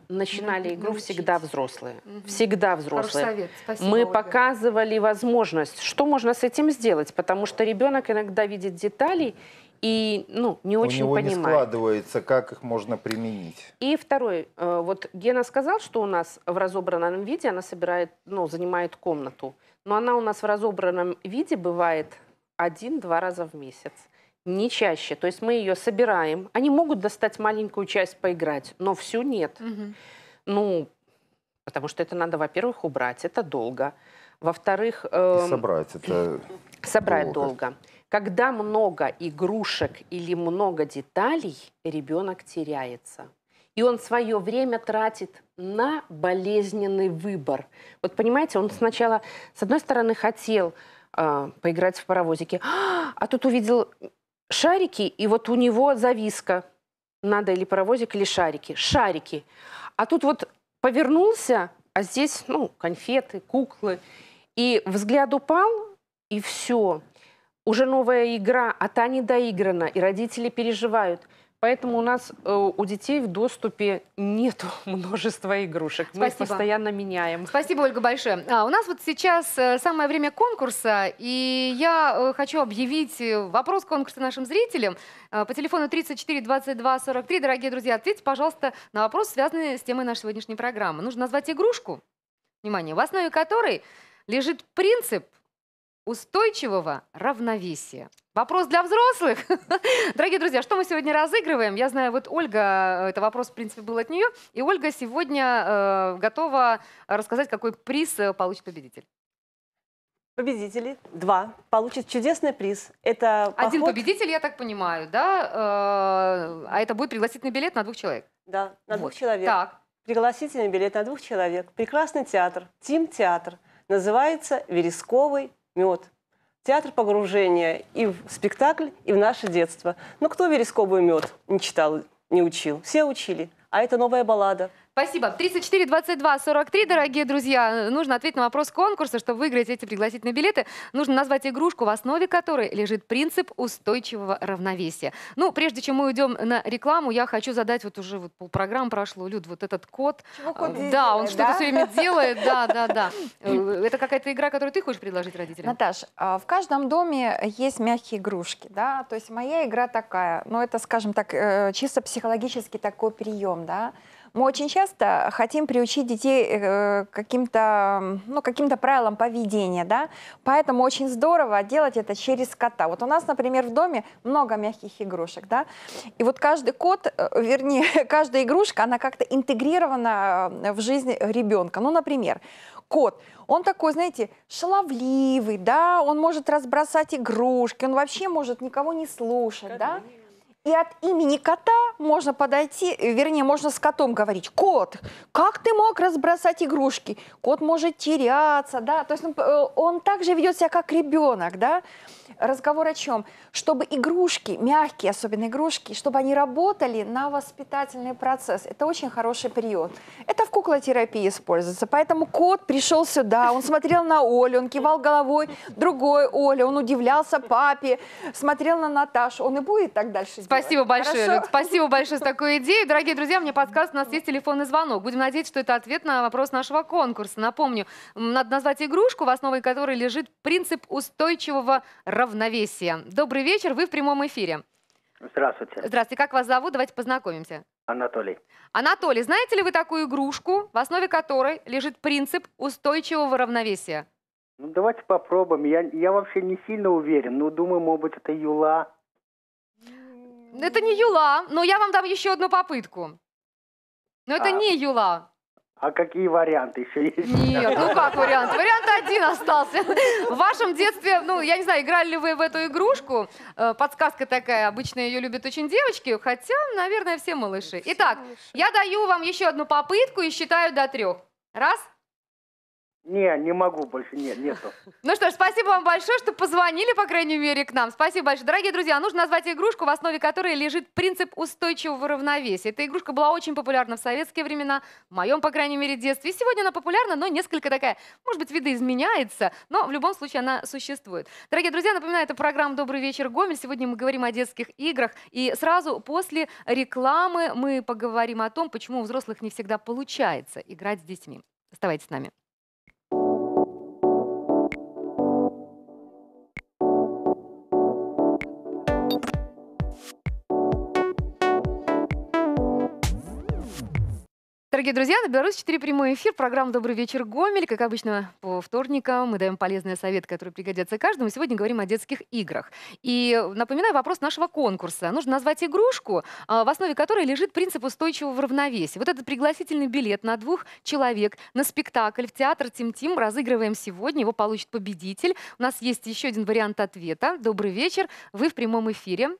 начинали ну, игру научить. всегда взрослые. Угу. Всегда взрослые. Хороший совет. Спасибо, мы Ольга. показывали возможность, что можно с этим сделать, потому что ребенок иногда видит детали и ну, не очень понимает. У него понимает. не
складывается, как их можно применить.
И второй. Э, вот Гена сказал, что у нас в разобранном виде она собирает, ну, занимает комнату. Но она у нас в разобранном виде бывает один-два раза в месяц. Не чаще. То есть мы ее собираем. Они могут достать маленькую часть поиграть, но всю нет. Угу. Ну, потому что это надо, во-первых, убрать, это долго. Во-вторых... Эм, собрать это Собрать долго. долго. Когда много игрушек или много деталей, ребенок теряется. И он свое время тратит на болезненный выбор. Вот понимаете, он сначала, с одной стороны, хотел э, поиграть в паровозики, а, а тут увидел шарики, и вот у него зависка. Надо или паровозик, или шарики. Шарики. А тут вот повернулся, а здесь, ну, конфеты, куклы. И взгляд упал, и все. Уже новая игра, а та не доиграна, и родители переживают – Поэтому у нас э, у детей в доступе нет множества игрушек. Спасибо. Мы их постоянно
меняем. Спасибо, Ольга, большое. А, у нас вот сейчас э, самое время конкурса, и я э, хочу объявить э, вопрос конкурса нашим зрителям. по телефону 34 22 43, дорогие друзья, ответьте, пожалуйста, на вопрос, связанный с темой нашей сегодняшней программы. Нужно назвать игрушку, внимание, в основе которой лежит принцип – устойчивого равновесия. Вопрос для взрослых. Дорогие друзья, что мы сегодня разыгрываем? Я знаю, вот Ольга, э, это вопрос, в принципе, был от нее, и Ольга сегодня э, готова рассказать, какой приз
э, получит победитель. Победители, два, получат чудесный приз. Это поход... Один победитель, я так понимаю, да? Э, а это будет пригласительный билет на двух человек? Да, на вот. двух человек. Так. Пригласительный билет на двух человек. Прекрасный театр, Тим-театр. Называется «Вересковый мед. Театр погружения и в спектакль, и в наше детство. Но кто вересковый мед не читал, не учил? Все учили. А это новая баллада.
Спасибо. 34 22 43, дорогие друзья. Нужно ответить на вопрос конкурса. Чтобы выиграть эти пригласительные билеты, нужно назвать игрушку, в основе которой лежит принцип устойчивого равновесия. Ну, прежде чем мы уйдем на рекламу, я хочу задать, вот уже вот полпрограммы прошло, Люд, вот этот код. Чего э, да, делает, он что-то все время делает, да, да, да. Э, это какая-то игра, которую ты хочешь предложить родителям?
Наташ, а, в каждом доме есть мягкие игрушки, да, то есть моя игра такая, но ну, это, скажем так, э, чисто психологический такой прием, да, мы очень часто хотим приучить детей э, каким-то ну, каким правилам поведения, да? поэтому очень здорово делать это через кота. Вот у нас, например, в доме много мягких игрушек, да? и вот каждый кот, э, вернее, каждая игрушка, она как-то интегрирована э, в жизнь ребенка. Ну, например, кот, он такой, знаете, шаловливый, да, он может разбросать игрушки, он вообще может никого не слушать, Конечно. да? И от имени кота можно подойти, э, вернее, можно с котом говорить. Кот, как ты мог разбросать игрушки? Кот может теряться, да. То есть ну, э, он, он также ведет себя, как ребенок, да разговор о чем? Чтобы игрушки, мягкие особенно игрушки, чтобы они работали на воспитательный процесс. Это очень хороший период. Это в куклотерапии используется. Поэтому кот пришел сюда, он смотрел на Олю, он кивал головой другой Оле, он удивлялся папе, смотрел на Наташу. Он и будет так дальше Спасибо делать. большое, Люд,
Спасибо большое за такую идею. Дорогие друзья, мне подсказ, у нас есть телефонный звонок. Будем надеяться, что это ответ на вопрос нашего конкурса. Напомню, надо назвать игрушку, в основе которой лежит принцип устойчивого равновесия. Добрый вечер, вы в прямом эфире. Здравствуйте. Здравствуйте, как вас зовут? Давайте познакомимся. Анатолий. Анатолий, знаете ли вы такую игрушку, в основе которой лежит принцип устойчивого равновесия?
Ну, давайте попробуем. Я, я вообще не сильно уверен, но думаю, может быть, это юла.
Это не юла, но я вам дам еще одну попытку. Но это а... не юла.
А какие варианты еще есть? Нет, ну как вариант?
Вариант один остался. В вашем детстве, ну, я не знаю, играли ли вы в эту игрушку? Э, подсказка такая, обычно ее любят очень девочки, хотя, наверное, все малыши. Итак, я даю вам еще одну попытку и считаю до трех. Раз,
не, не могу больше, нет, нету.
Ну что ж, спасибо вам большое, что позвонили, по крайней мере, к нам. Спасибо большое. Дорогие друзья, нужно назвать игрушку, в основе которой лежит принцип устойчивого равновесия. Эта игрушка была очень популярна в советские времена, в моем, по крайней мере, детстве. И сегодня она популярна, но несколько такая, может быть, видоизменяется, но в любом случае она существует. Дорогие друзья, напоминаю, это программа «Добрый вечер, Гомель». Сегодня мы говорим о детских играх. И сразу после рекламы мы поговорим о том, почему у взрослых не всегда получается играть с детьми. Оставайтесь с нами. Дорогие друзья, на Беларусь 4 прямой эфир, программа «Добрый вечер, Гомель». Как обычно, по вторникам мы даем полезные советы, которые пригодятся каждому. Сегодня говорим о детских играх. И напоминаю вопрос нашего конкурса. Нужно назвать игрушку, а, в основе которой лежит принцип устойчивого равновесия. Вот этот пригласительный билет на двух человек на спектакль в театр «Тим-Тим» разыгрываем сегодня. Его получит победитель. У нас есть еще один вариант ответа. «Добрый вечер, вы в прямом эфире».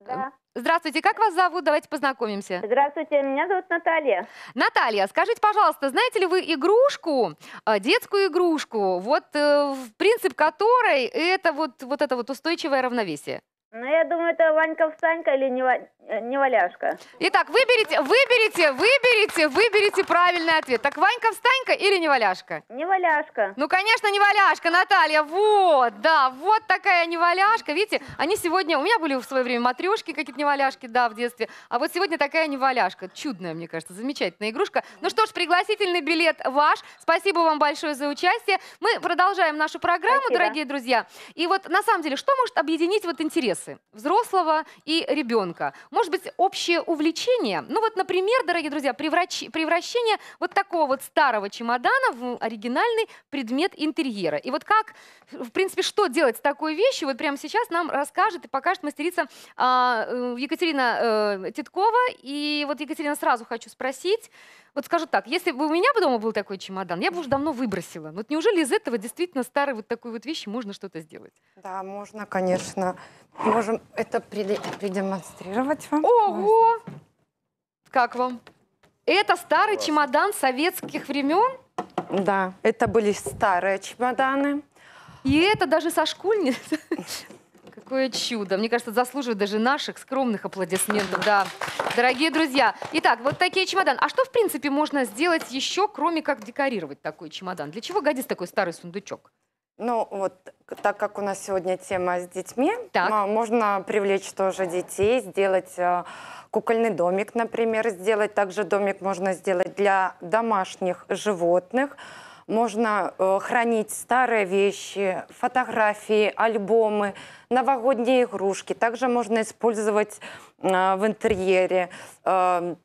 Да. Здравствуйте, как вас зовут? Давайте познакомимся. Здравствуйте, меня зовут Наталья. Наталья, скажите, пожалуйста, знаете ли вы игрушку, э, детскую игрушку, вот э, принцип которой это вот, вот это вот устойчивое равновесие? Ну, я думаю, это Ванька Встанька или не э, не Валяшка. Итак, выберите, выберите, выберите, выберите правильный ответ. Так, Ванька Встанька или не Валяшка? Не Валяшка. Ну, конечно, не Валяшка, Наталья. Вот, да, вот такая не Валяшка. Видите, они сегодня... У меня были в свое время матрешки какие-то не Валяшки, да, в детстве. А вот сегодня такая не Валяшка, Чудная, мне кажется, замечательная игрушка. Ну что ж, пригласительный билет ваш. Спасибо вам большое за участие. Мы продолжаем нашу программу, Спасибо. дорогие друзья. И вот, на самом деле, что может объединить вот интерес? интересы взрослого и ребенка. Может быть, общее увлечение. Ну вот, например, дорогие друзья, превращение вот такого вот старого чемодана в оригинальный предмет интерьера. И вот как, в принципе, что делать с такой вещью, вот прямо сейчас нам расскажет и покажет мастерица а, э, Екатерина э, Титкова. И вот, Екатерина, сразу хочу спросить, вот скажу так, если бы у меня дома был такой чемодан, я бы уже давно выбросила. Вот неужели из этого действительно старой вот такой вот вещи можно что-то сделать?
Да, можно, конечно. Можем это продемонстрировать вам. Ого! Как вам? Это старый чемодан советских времен? Да, это были старые чемоданы. И это даже со школьниц
Какое чудо. Мне кажется, заслуживает даже наших скромных аплодисментов. Да. Дорогие друзья, итак, вот такие чемоданы. А что, в принципе, можно сделать еще, кроме как декорировать такой чемодан?
Для чего годится такой старый сундучок? Ну, вот так как у нас сегодня тема с детьми, так. А, можно привлечь тоже детей, сделать э, кукольный домик, например, сделать. Также домик можно сделать для домашних животных. Можно э, хранить старые вещи, фотографии, альбомы, новогодние игрушки. Также можно использовать э, в интерьере. Эм,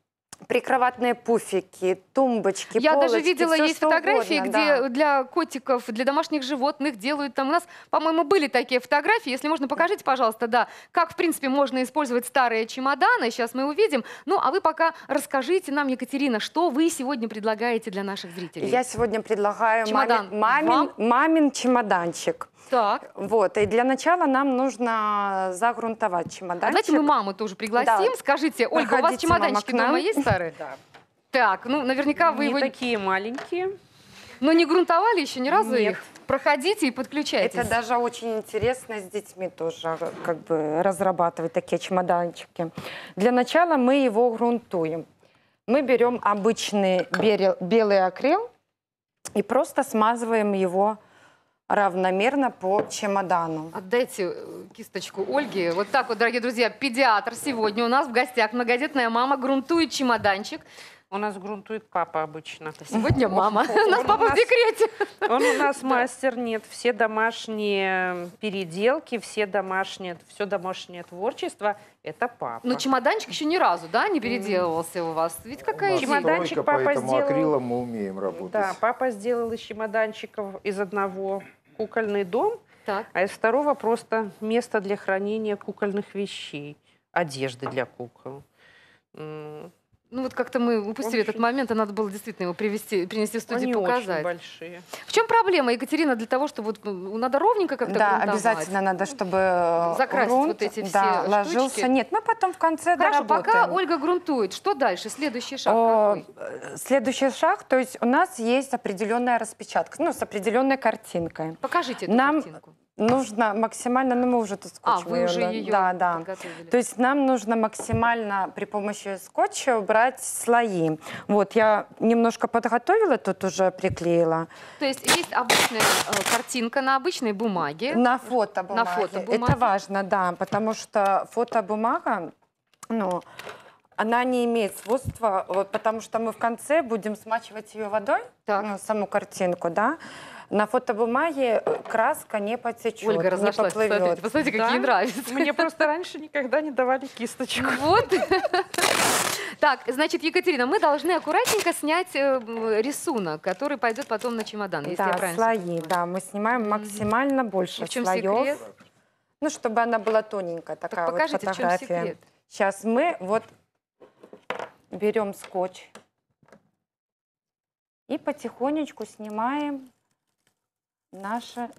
прикроватные пуфики, тумбочки, Я полочки, даже видела, все, есть фотографии, угодно, где да.
для котиков, для домашних животных делают там. У нас, по-моему, были такие фотографии. Если можно, покажите, пожалуйста, да, как, в принципе, можно использовать старые чемоданы. Сейчас мы увидим. Ну, а вы пока расскажите нам, Екатерина, что вы сегодня предлагаете для наших зрителей? Я сегодня
предлагаю Чемодан. мамин, мамин, мамин чемоданчик. Так. Вот, и для начала нам нужно загрунтовать чемоданчик. А давайте мы маму тоже пригласим. Да. Скажите, Ольга, Проходите, у вас чемоданчики мама, дома есть старые? Да. Так, ну наверняка вы не его... такие маленькие. Но не грунтовали еще ни разу Нет. их? Проходите и подключайтесь. Это даже очень интересно с детьми тоже, как бы разрабатывать такие чемоданчики. Для начала мы его грунтуем. Мы берем обычный белый акрил и просто смазываем его равномерно по чемодану. Отдайте э, кисточку
Ольге. Вот так вот, дорогие друзья, педиатр сегодня у нас в гостях. Многодетная мама грунтует чемоданчик.
У нас грунтует папа обычно. Сегодня мама. У нас папа в декрете. Он у нас мастер, нет, все домашние переделки, все домашние, все домашнее творчество – это папа. Но
чемоданчик еще ни разу, да, не переделывался
у вас? Ведь какая чемоданчик папа сделал? акрилом
мы умеем работать. Да,
папа сделал из чемоданчиков из одного кукольный дом, так. а из второго просто место для хранения кукольных вещей, одежды для кукол.
Ну вот как-то мы упустили этот момент, а надо было действительно его привести, принести в студию они показать. Очень большие. В чем проблема, Екатерина, для того, чтобы вот ну, надо ровненько как-то Да, грунтовать. обязательно
надо, чтобы э, закрасить грунт, вот эти все да, штучки. ложился. Нет, мы потом в конце Хорошо, доработаем. пока Ольга грунтует, что дальше? Следующий шаг О, какой? Э, следующий шаг, то есть у нас есть определенная распечатка, ну с определенной картинкой. Покажите эту Нам... картинку. Нужно максимально, ну мы уже тут скотч а, вы уже ее да, да. То есть нам нужно максимально при помощи скотча убрать слои. Вот, я немножко подготовила, тут уже приклеила. То есть есть обычная э, картинка на обычной бумаге? На фото фотобумаге. На фото фотобумаге. Это важно, да, потому что фотобумага, ну, она не имеет свойства, вот, потому что мы в конце будем смачивать ее водой, так. ну, саму картинку, да, на фотобумаге э, краска не потечет, Ольга разошлась. не поплывет. Смотрите, посмотрите, да? какие нравятся. Мне
просто раньше никогда не давали кисточку. Вот.
Так, значит, Екатерина, мы должны аккуратненько снять э, рисунок, который пойдет потом на чемодан, если да, я правильно
слои, понимаю. да, мы снимаем максимально больше в чем слоев. Секрет? Ну, чтобы она была тоненькая такая так покажите, вот фотография. В чем секрет? Сейчас мы вот берем скотч и потихонечку снимаем наши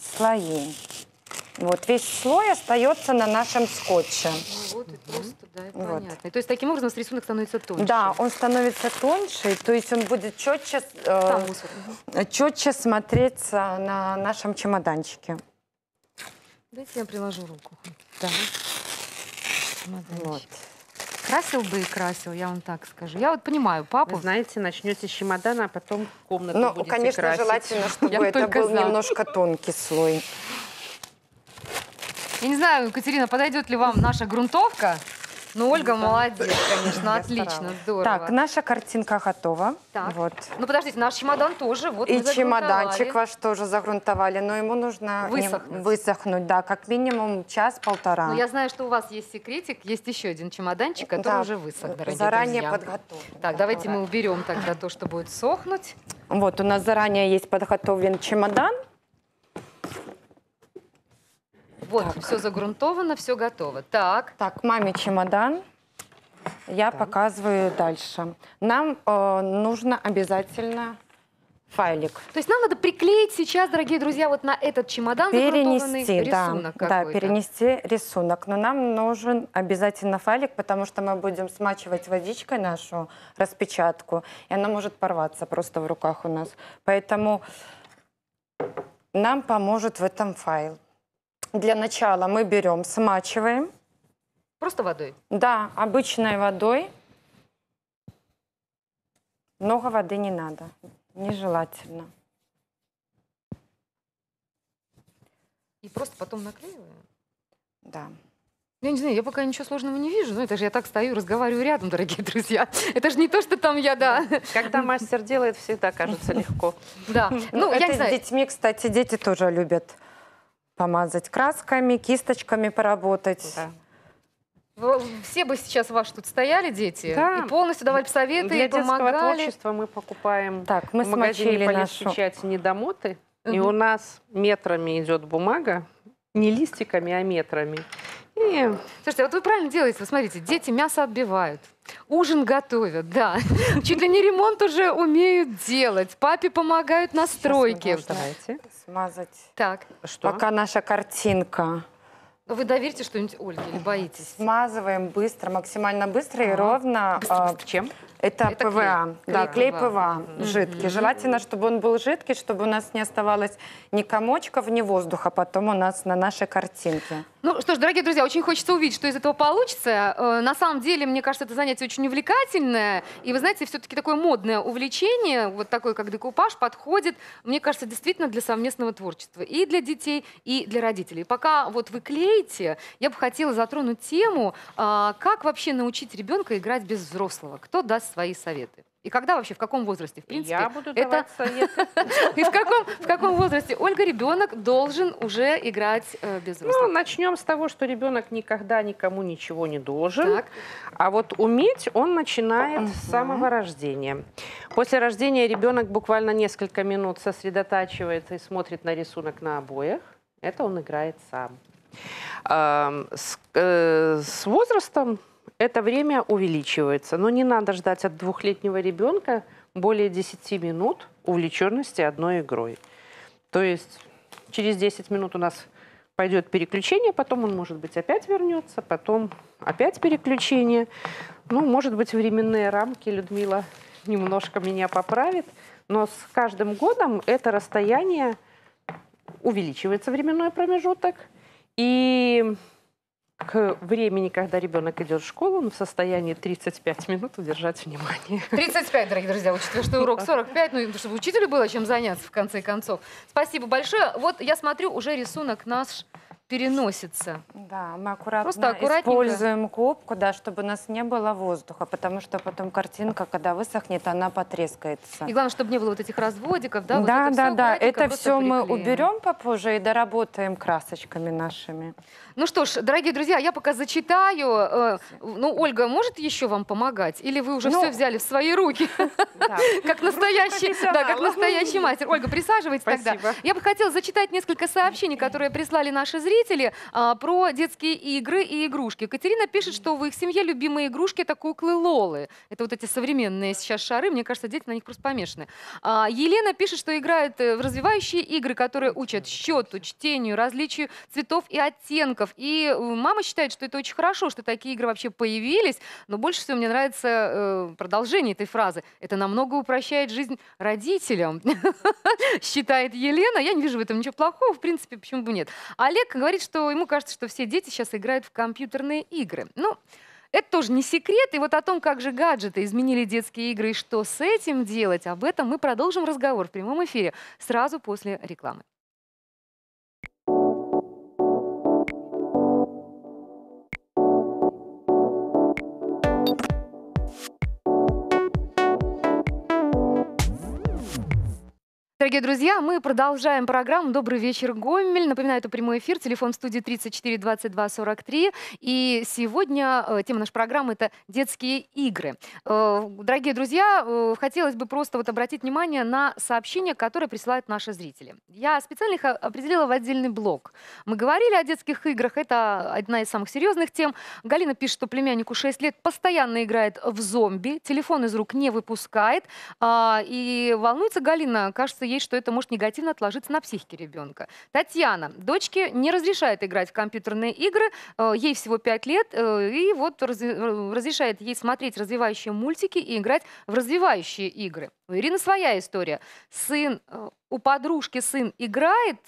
слои. Вот весь слой остается на нашем скотче. Ну, вот да, вот. понятно. И, то есть таким образом рисунок становится тоньше. Да, он становится тоньше, то есть он будет четче, э, четче смотреться на нашем чемоданчике.
Дайте я приложу руку. Да. Вот. Красил бы и красил, я вам так скажу. Я вот понимаю папа, знаете, начнете с чемодана, а потом комнату
Ну, будете конечно, красить. желательно, чтобы я это был за. немножко
тонкий слой.
Я не знаю, Екатерина, подойдет ли вам наша грунтовка. Ну, Ольга молодец, конечно, отлично, здорово. Так, наша
картинка готова. Так. Вот. Ну, подождите, наш чемодан тоже вот И чемоданчик ваш тоже загрунтовали, но ему нужно высохнуть, высохнуть да, как минимум час-полтора. Ну, я
знаю, что у вас есть секретик, есть еще один чемоданчик, который да. уже высох, дорогие Заранее друзья. подготовлен. Так, да, давайте мы уберем тогда то, что будет сохнуть.
Вот, у нас заранее есть подготовлен чемодан. Вот, так. все загрунтовано, все готово. Так. Так, маме чемодан. Я так. показываю дальше. Нам э, нужно обязательно файлик. То есть нам надо приклеить сейчас, дорогие друзья, вот на этот чемодан перенести, рисунок да, да, перенести рисунок. Но нам нужен обязательно файлик, потому что мы будем смачивать водичкой нашу распечатку, и она может порваться просто в руках у нас. Поэтому нам поможет в этом файл. Для начала мы берем, смачиваем. Просто водой? Да, обычной водой. Много воды не надо, нежелательно. И просто потом наклеиваем?
Да. Я не знаю, я пока ничего сложного не вижу. Ну, это же я так стою, разговариваю рядом,
дорогие друзья.
Это же не то, что там я, да. Когда мастер делает, всегда кажется легко.
Да. Ну, это я не знаю. с
детьми, кстати, дети тоже любят помазать красками, кисточками поработать.
Да. Все бы сейчас ваши тут стояли, дети, да. и полностью давали советы, Для и помогали. детского творчества мы покупаем
так, мы в магазине по нашу...
печати
недомоты, угу. и у нас метрами идет бумага, не листиками, а
метрами. И, слушайте, вот вы правильно делаете, вы смотрите, дети мясо отбивают, ужин готовят, да, чуть ли не ремонт уже умеют делать, папе помогают
на стройке. Давайте смазать. Так. Что? Пока наша картинка. Ну, вы доверите что-нибудь Ольге или боитесь? Смазываем быстро, максимально быстро и ровно. Быстро, а, быстро. Чем? Это, это ПВА, клей, да, клей ПВА, ПВА жидкий. Mm-hmm. Желательно, чтобы он был жидкий, чтобы у нас не оставалось ни комочков, ни воздуха потом у нас на нашей картинке.
Ну что ж, дорогие друзья, очень хочется увидеть, что из этого получится. Э, на самом деле, мне кажется, это занятие очень увлекательное. И вы знаете, все-таки такое модное увлечение, вот такое, как декупаж, подходит, мне кажется, действительно для совместного творчества. И для детей, и для родителей. Пока вот вы клеите, я бы хотела затронуть тему, а, как вообще научить ребенка играть без взрослого. Кто даст свои советы? И когда вообще, в каком возрасте, в принципе? Я буду это... давать советы. И в каком, в каком возрасте? Ольга, ребенок должен уже играть э, без ну, взрослых.
Ну, начнем с того, что ребенок никогда никому ничего не должен. Так. А вот уметь он начинает с самого рождения. После рождения ребенок буквально несколько минут сосредотачивается и смотрит на рисунок на обоях. Это он играет сам. С, э, с возрастом это время увеличивается. Но не надо ждать от двухлетнего ребенка более 10 минут увлеченности одной игрой. То есть через 10 минут у нас пойдет переключение, потом он, может быть, опять вернется, потом опять переключение. Ну, может быть, временные рамки Людмила немножко меня поправит, но с каждым годом это расстояние увеличивается временной промежуток, и к времени, когда ребенок идет в школу, он в состоянии 35 минут удержать внимание.
35, дорогие друзья, учитывая, что урок 45, ну, чтобы учителю было чем заняться в конце концов. Спасибо большое. Вот я смотрю, уже рисунок наш переносится.
Да, мы аккуратно Просто используем кубку, да, чтобы у нас не было воздуха, потому что потом картинка, когда высохнет, она потрескается. И главное, чтобы не было вот этих разводиков, да? Вот да, да, да. Это все, да, это все мы уберем попозже и доработаем красочками нашими.
Ну что ж, дорогие друзья, я пока зачитаю. Э, ну, Ольга может еще вам помогать? Или вы уже ну, все взяли в свои руки? Как настоящий, да, как настоящий мастер. Ольга, присаживайтесь тогда. Я бы хотела зачитать несколько сообщений, которые прислали наши зрители а, про детские игры и игрушки. Катерина пишет, что в их семье любимые игрушки это куклы Лолы. Это вот эти современные сейчас шары. Мне кажется, дети на них просто помешаны. А, Елена пишет, что играет э, в развивающие игры, которые учат счету, чтению, различию цветов и оттенков мальчиков. И э, мама считает, что это очень хорошо, что такие игры вообще появились. Но больше всего мне нравится э, продолжение этой фразы. Это намного упрощает жизнь родителям, считает Елена. Я не вижу в этом ничего плохого. В принципе, почему бы нет. Олег говорит, что ему кажется, что все дети сейчас играют в компьютерные игры. Ну, это тоже не секрет. И вот о том, как же гаджеты изменили детские игры и что с этим делать, об этом мы продолжим разговор в прямом эфире сразу после рекламы. Дорогие друзья, мы продолжаем программу «Добрый вечер, Гомель». Напоминаю, это прямой эфир, телефон в студии 34 22 43. И сегодня э, тема нашей программы – это детские игры. Э, дорогие друзья, э, хотелось бы просто вот обратить внимание на сообщения, которые присылают наши зрители. Я специально их определила в отдельный блок. Мы говорили о детских играх, это одна из самых серьезных тем. Галина пишет, что племяннику 6 лет постоянно играет в зомби, телефон из рук не выпускает. А, и волнуется Галина, кажется, ей, что это может негативно отложиться на психике ребенка. Татьяна, дочке не разрешает играть в компьютерные игры, э, ей всего 5 лет, э, и вот э, разрешает ей смотреть развивающие мультики и играть в развивающие игры. У Ирины своя история. Сын у подружки сын играет,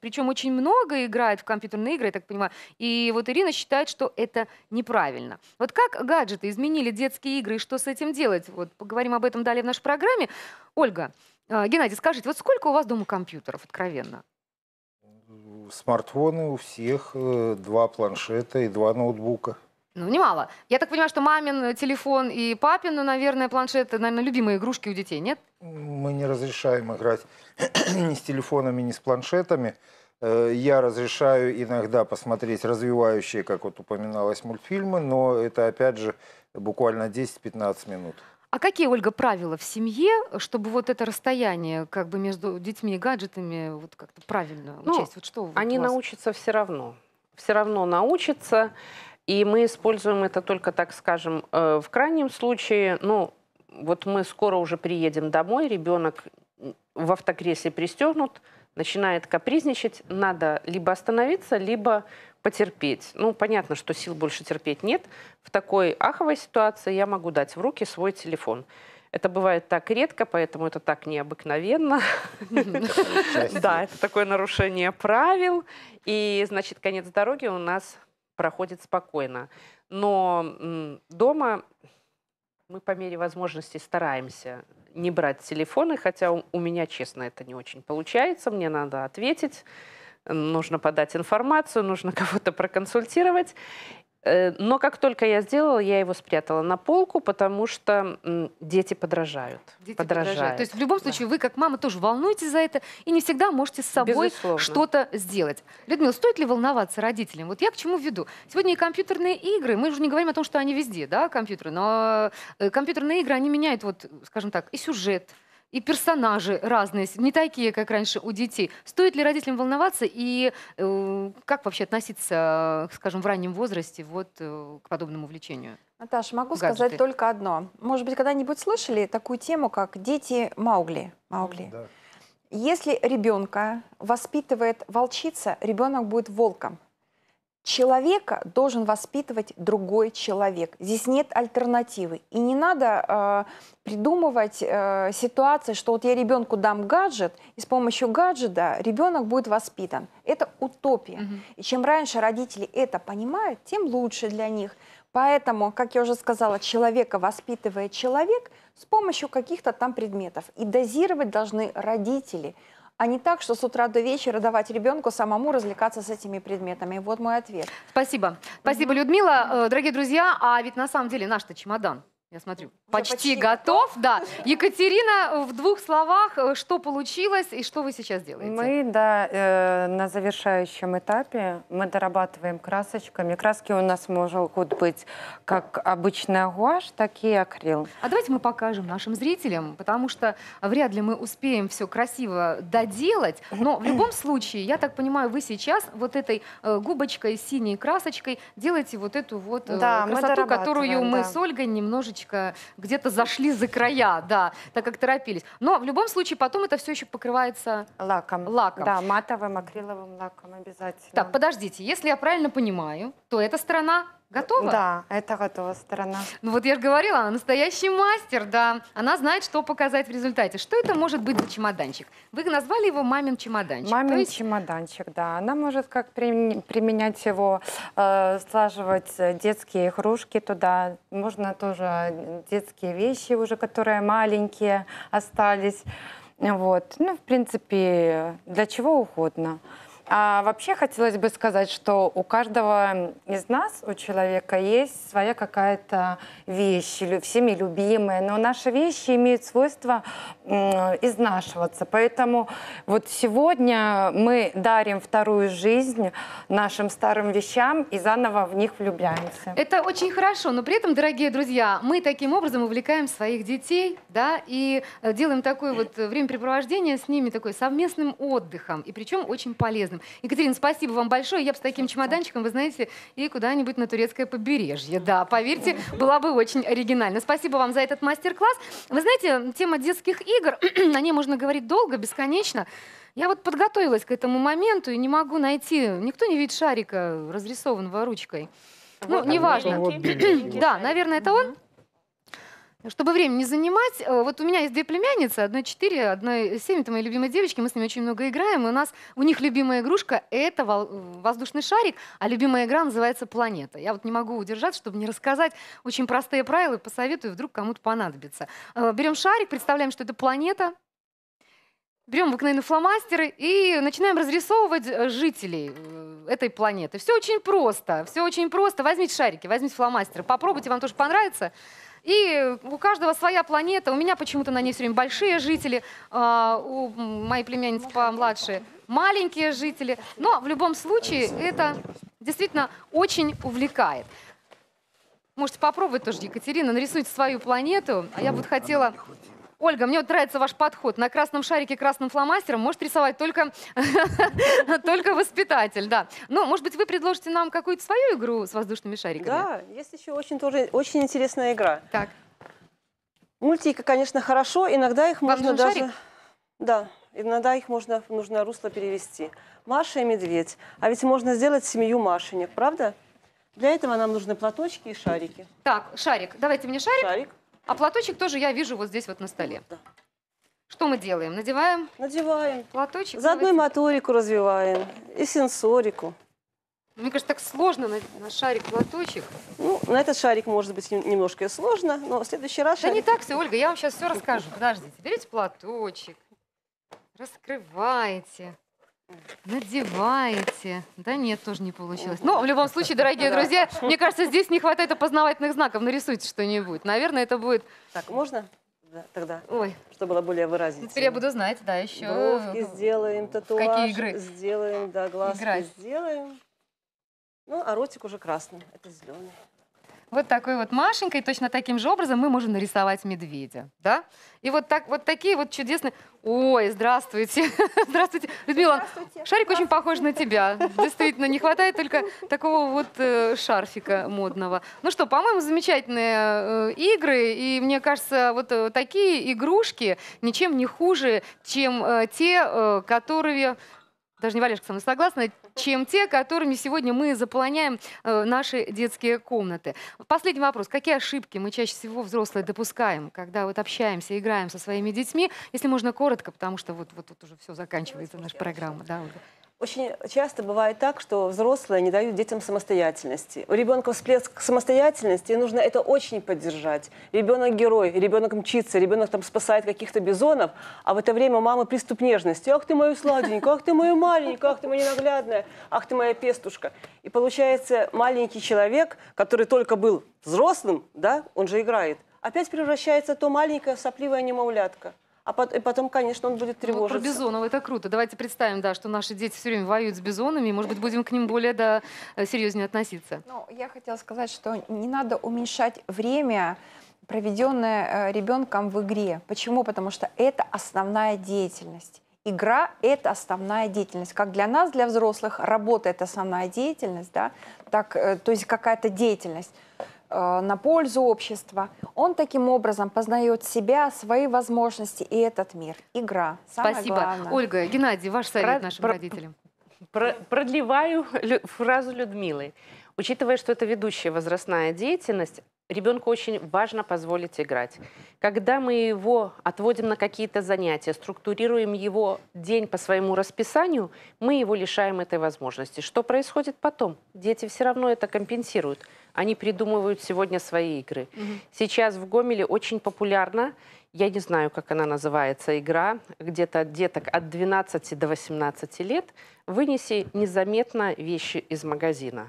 причем очень много играет в компьютерные игры, я так понимаю. И вот Ирина считает, что это неправильно. Вот как гаджеты изменили детские игры и что с этим делать? Вот поговорим об этом далее в нашей программе. Ольга, а, Геннадий, скажите, вот сколько у вас дома компьютеров, откровенно?
Э, смартфоны у всех, э, два планшета и два ноутбука.
Ну, немало. Я так понимаю, что мамин э, телефон и папин, наверное, планшет, наверное, любимые игрушки у детей, нет?
Мы не разрешаем играть ни с телефонами, ни с планшетами. Я разрешаю иногда посмотреть развивающие, как вот упоминалось, мультфильмы, но это, опять же, буквально 10-15 минут.
А какие, Ольга, правила в семье, чтобы вот это расстояние как бы между детьми и гаджетами вот как-то правильно ну, Вот что они вас...
научатся все равно. Все равно научатся. И мы используем это только, так скажем, э, в крайнем случае. Ну, вот мы скоро уже приедем домой, ребенок в автокресле пристегнут, начинает капризничать, надо либо остановиться, либо потерпеть. Ну, понятно, что сил больше терпеть нет. В такой аховой ситуации я могу дать в руки свой телефон. Это бывает так редко, поэтому это так необыкновенно. Да, это такое нарушение правил. И, значит, конец дороги у нас проходит спокойно. Но дома мы по мере возможности стараемся не брать телефоны, хотя у меня, честно, это не очень получается. Мне надо ответить нужно подать информацию, нужно кого-то проконсультировать. Э, но как только я сделала, я его спрятала на полку, потому что дети подражают. Дети подражают. подражают. То есть
в любом случае да. вы, как мама, тоже волнуетесь за это и не всегда можете с собой что-то сделать. Людмила, стоит ли волноваться родителям? Вот я к чему веду. Сегодня и компьютерные игры, мы уже не говорим о том, что они везде, да, компьютеры, но э, компьютерные игры, они меняют, вот, скажем так, и сюжет, и персонажи разные, не такие, как раньше у детей. Стоит ли родителям волноваться и э, как вообще относиться, скажем, в раннем возрасте вот, э, к подобному увлечению?
Наташа, могу Гаджеты. сказать только одно. Может быть, когда-нибудь слышали такую тему, как дети Маугли? Маугли. Да. Если ребенка воспитывает волчица, ребенок будет волком. Человека должен воспитывать другой человек. Здесь нет альтернативы. И не надо э, придумывать э, ситуации, что вот я ребенку дам гаджет, и с помощью гаджета ребенок будет воспитан. Это утопия. Угу. И чем раньше родители это понимают, тем лучше для них. Поэтому, как я уже сказала, человека воспитывает человек с помощью каких-то там предметов. И дозировать должны родители – а не так, что с утра до вечера давать ребенку самому развлекаться с этими предметами. Вот мой ответ. Спасибо.
Спасибо, Людмила. Э, дорогие друзья, а ведь на самом деле наш-то чемодан я
смотрю, почти, почти готов.
готов. Да. Екатерина, в двух словах, э, что получилось и что вы сейчас делаете?
Мы да, э, на завершающем этапе мы дорабатываем красочками. Краски у нас могут быть как обычная гуашь, так и акрил. А давайте мы покажем нашим зрителям, потому что вряд ли мы успеем все красиво
доделать. Но в любом случае, я так понимаю, вы сейчас вот этой э, губочкой, синей красочкой делаете вот эту вот э, да, красоту, мы которую мы да. с Ольгой немножечко немножечко где-то зашли за края, да, так как торопились. Но в любом случае потом это все еще покрывается лаком. лаком. Да, матовым акриловым лаком обязательно. Так, подождите, если я правильно понимаю, то эта сторона Готова? Да, это готова сторона. Ну вот я же говорила, она настоящий мастер, да. Она знает, что показать в результате. Что это может быть за чемоданчик?
Вы назвали его мамин чемоданчик. Мамин есть... чемоданчик, да. Она может как применять его, э, саживать э, детские игрушки туда. Можно тоже э, детские вещи уже, которые маленькие остались. Вот. Ну, в принципе, для чего угодно. А вообще хотелось бы сказать, что у каждого из нас, у человека, есть своя какая-то вещь, всеми любимая, но наши вещи имеют свойство изнашиваться. Поэтому вот сегодня мы дарим вторую жизнь нашим старым вещам и заново в них влюбляемся.
Это очень хорошо, но при этом, дорогие друзья, мы таким образом увлекаем своих детей, да, и э, делаем такое вот времяпрепровождение с ними, такой совместным отдыхом, и причем очень полезным полезным. Екатерина, спасибо вам большое. Я бы с таким чемоданчиком, вы знаете, и куда-нибудь на турецкое побережье. Да, поверьте, была бы очень оригинально. Спасибо вам за этот мастер-класс. Вы знаете, тема детских игр, о ней можно говорить долго, бесконечно. Я вот подготовилась к этому моменту и не могу найти. Никто не видит шарика, разрисованного ручкой. Ну, неважно. Да, наверное, это он. Чтобы время не занимать, э, вот у меня есть две племянницы, одной 4, одной 7, это мои любимые девочки, мы с ними очень много играем, и у нас, у них любимая игрушка — это воздушный шарик, а любимая игра называется «Планета». Я вот не могу удержаться, чтобы не рассказать очень простые правила, посоветую, вдруг кому-то понадобится. Э, берем шарик, представляем, что это планета, Берем обыкновенные фломастеры и начинаем разрисовывать э, жителей этой планеты. Все очень просто, все очень просто. Возьмите шарики, возьмите фломастеры, попробуйте, вам тоже понравится. И у каждого своя планета. У меня почему-то на ней все время большие жители, а у моей племянницы помладше маленькие жители. Но в любом случае это действительно очень увлекает. Можете попробовать тоже, Екатерина, нарисуйте свою планету. А я бы хотела Ольга, мне вот нравится ваш подход. На красном шарике красным фломастером может рисовать только, только воспитатель. Да. Но, может быть, вы предложите
нам какую-то свою игру с воздушными шариками? Да, есть еще очень, тоже, очень интересная игра. Так. Мультики, конечно, хорошо. Иногда их Вам можно даже... Шарик? Да, иногда их можно нужно русло перевести. Маша и медведь. А ведь можно сделать семью Машенек, правда? Для этого нам нужны платочки и шарики. Так, шарик. Давайте мне шарик. Шарик.
А платочек тоже я вижу вот здесь вот на столе. Да. Что мы делаем? Надеваем?
Надеваем. Платочек? Заодно и моторику развиваем, и сенсорику.
Мне кажется, так сложно на, на шарик платочек.
Ну, на этот шарик, может быть, немножко сложно, но в следующий раз Да шарик... не так
все, Ольга, я вам сейчас все расскажу. Подождите, берете платочек, раскрываете, Надеваете. Да нет, тоже не получилось. Ну, в любом случае, дорогие друзья, мне кажется, здесь не хватает опознавательных знаков. Нарисуйте что-нибудь. Наверное, это
будет... Так, можно? Да, тогда. Ой. Что было более выразительно. Теперь я буду знать, да, еще. Бровки сделаем, татуаж. Какие игры? Сделаем, да, глазки Играть. сделаем. Ну, а ротик уже красный, это зеленый
вот такой вот Машенькой, точно таким же образом мы можем нарисовать медведя, да? И вот, так, вот такие вот чудесные... Ой, здравствуйте! здравствуйте, Людмила! Здравствуйте. Шарик очень похож на тебя, действительно, не хватает только такого вот э, шарфика модного. Ну что, по-моему, замечательные э, игры, и мне кажется, вот э, такие игрушки ничем не хуже, чем э, те, э, которые... Даже не Валерка со мной согласна, чем те, которыми сегодня мы заполоняем э, наши детские комнаты. Последний вопрос. Какие ошибки мы чаще всего взрослые допускаем, когда вот общаемся, играем со своими детьми? Если можно коротко, потому что вот, вот тут уже все заканчивается наша программа. Да, Ольга?
Очень часто бывает так, что взрослые не дают детям самостоятельности. У ребенка всплеск самостоятельности, и нужно это очень поддержать. Ребенок герой, ребенок мчится, ребенок там спасает каких-то бизонов, а в это время мамы приступ нежности. Ах ты мою сладенькую, ах ты мою маленькую, ах ты моя ненаглядная, ах ты моя пестушка. И получается, маленький человек, который только был взрослым, да, он же играет, опять превращается то маленькая сопливая немаулятка а потом, конечно, он будет тревожиться. Ну, вот про бизонов
это круто. Давайте представим, да, что наши дети все время воюют с бизонами, и, может быть, будем к ним более да, э, серьезнее относиться.
Ну, я хотела сказать, что не надо уменьшать время, проведенное э, ребенком в игре. Почему? Потому что это основная деятельность. Игра – это основная деятельность. Как для нас, для взрослых, работа – это основная деятельность, да? так, э, то есть какая-то деятельность. Э, на пользу общества. Он таким образом познает себя, свои возможности и этот мир. Игра. Самое Спасибо. Главное. Ольга, Геннадий, ваш совет про, нашим про, родителям.
Про, продлеваю фразу Людмилы. Учитывая, что это ведущая возрастная деятельность, ребенку очень важно позволить играть. Когда мы его отводим на какие-то занятия, структурируем его день по своему расписанию, мы его лишаем этой возможности. Что происходит потом? Дети все равно это компенсируют. Они придумывают сегодня свои игры. Угу. Сейчас в Гомеле очень популярна, я не знаю, как она называется, игра, где-то деток от 12 до 18 лет, вынеси незаметно вещи из магазина.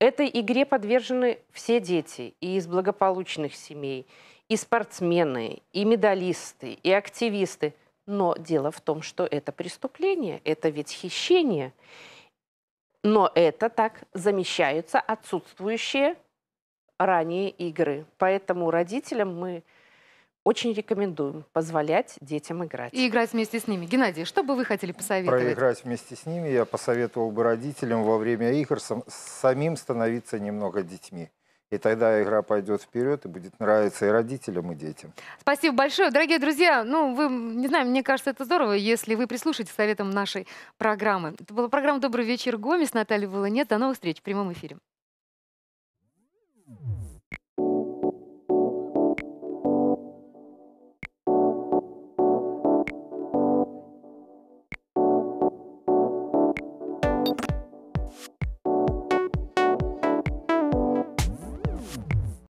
Этой игре подвержены все дети и из благополучных семей, и спортсмены, и медалисты, и активисты. Но дело в том, что это преступление, это ведь хищение. Но это так замещаются отсутствующие ранее игры. Поэтому родителям мы очень рекомендуем позволять детям играть. И играть
вместе с ними. Геннадий, что бы вы хотели посоветовать?
Проиграть
вместе с ними я посоветовал бы родителям во время игр сам, самим становиться немного детьми. И тогда игра пойдет вперед и будет нравиться и родителям, и детям.
Спасибо большое. Дорогие друзья, ну, вы, не знаю, мне кажется, это здорово, если вы прислушаетесь к советам нашей программы. Это была программа «Добрый вечер, Гомес». Наталья Волынет. До новых встреч в прямом эфире.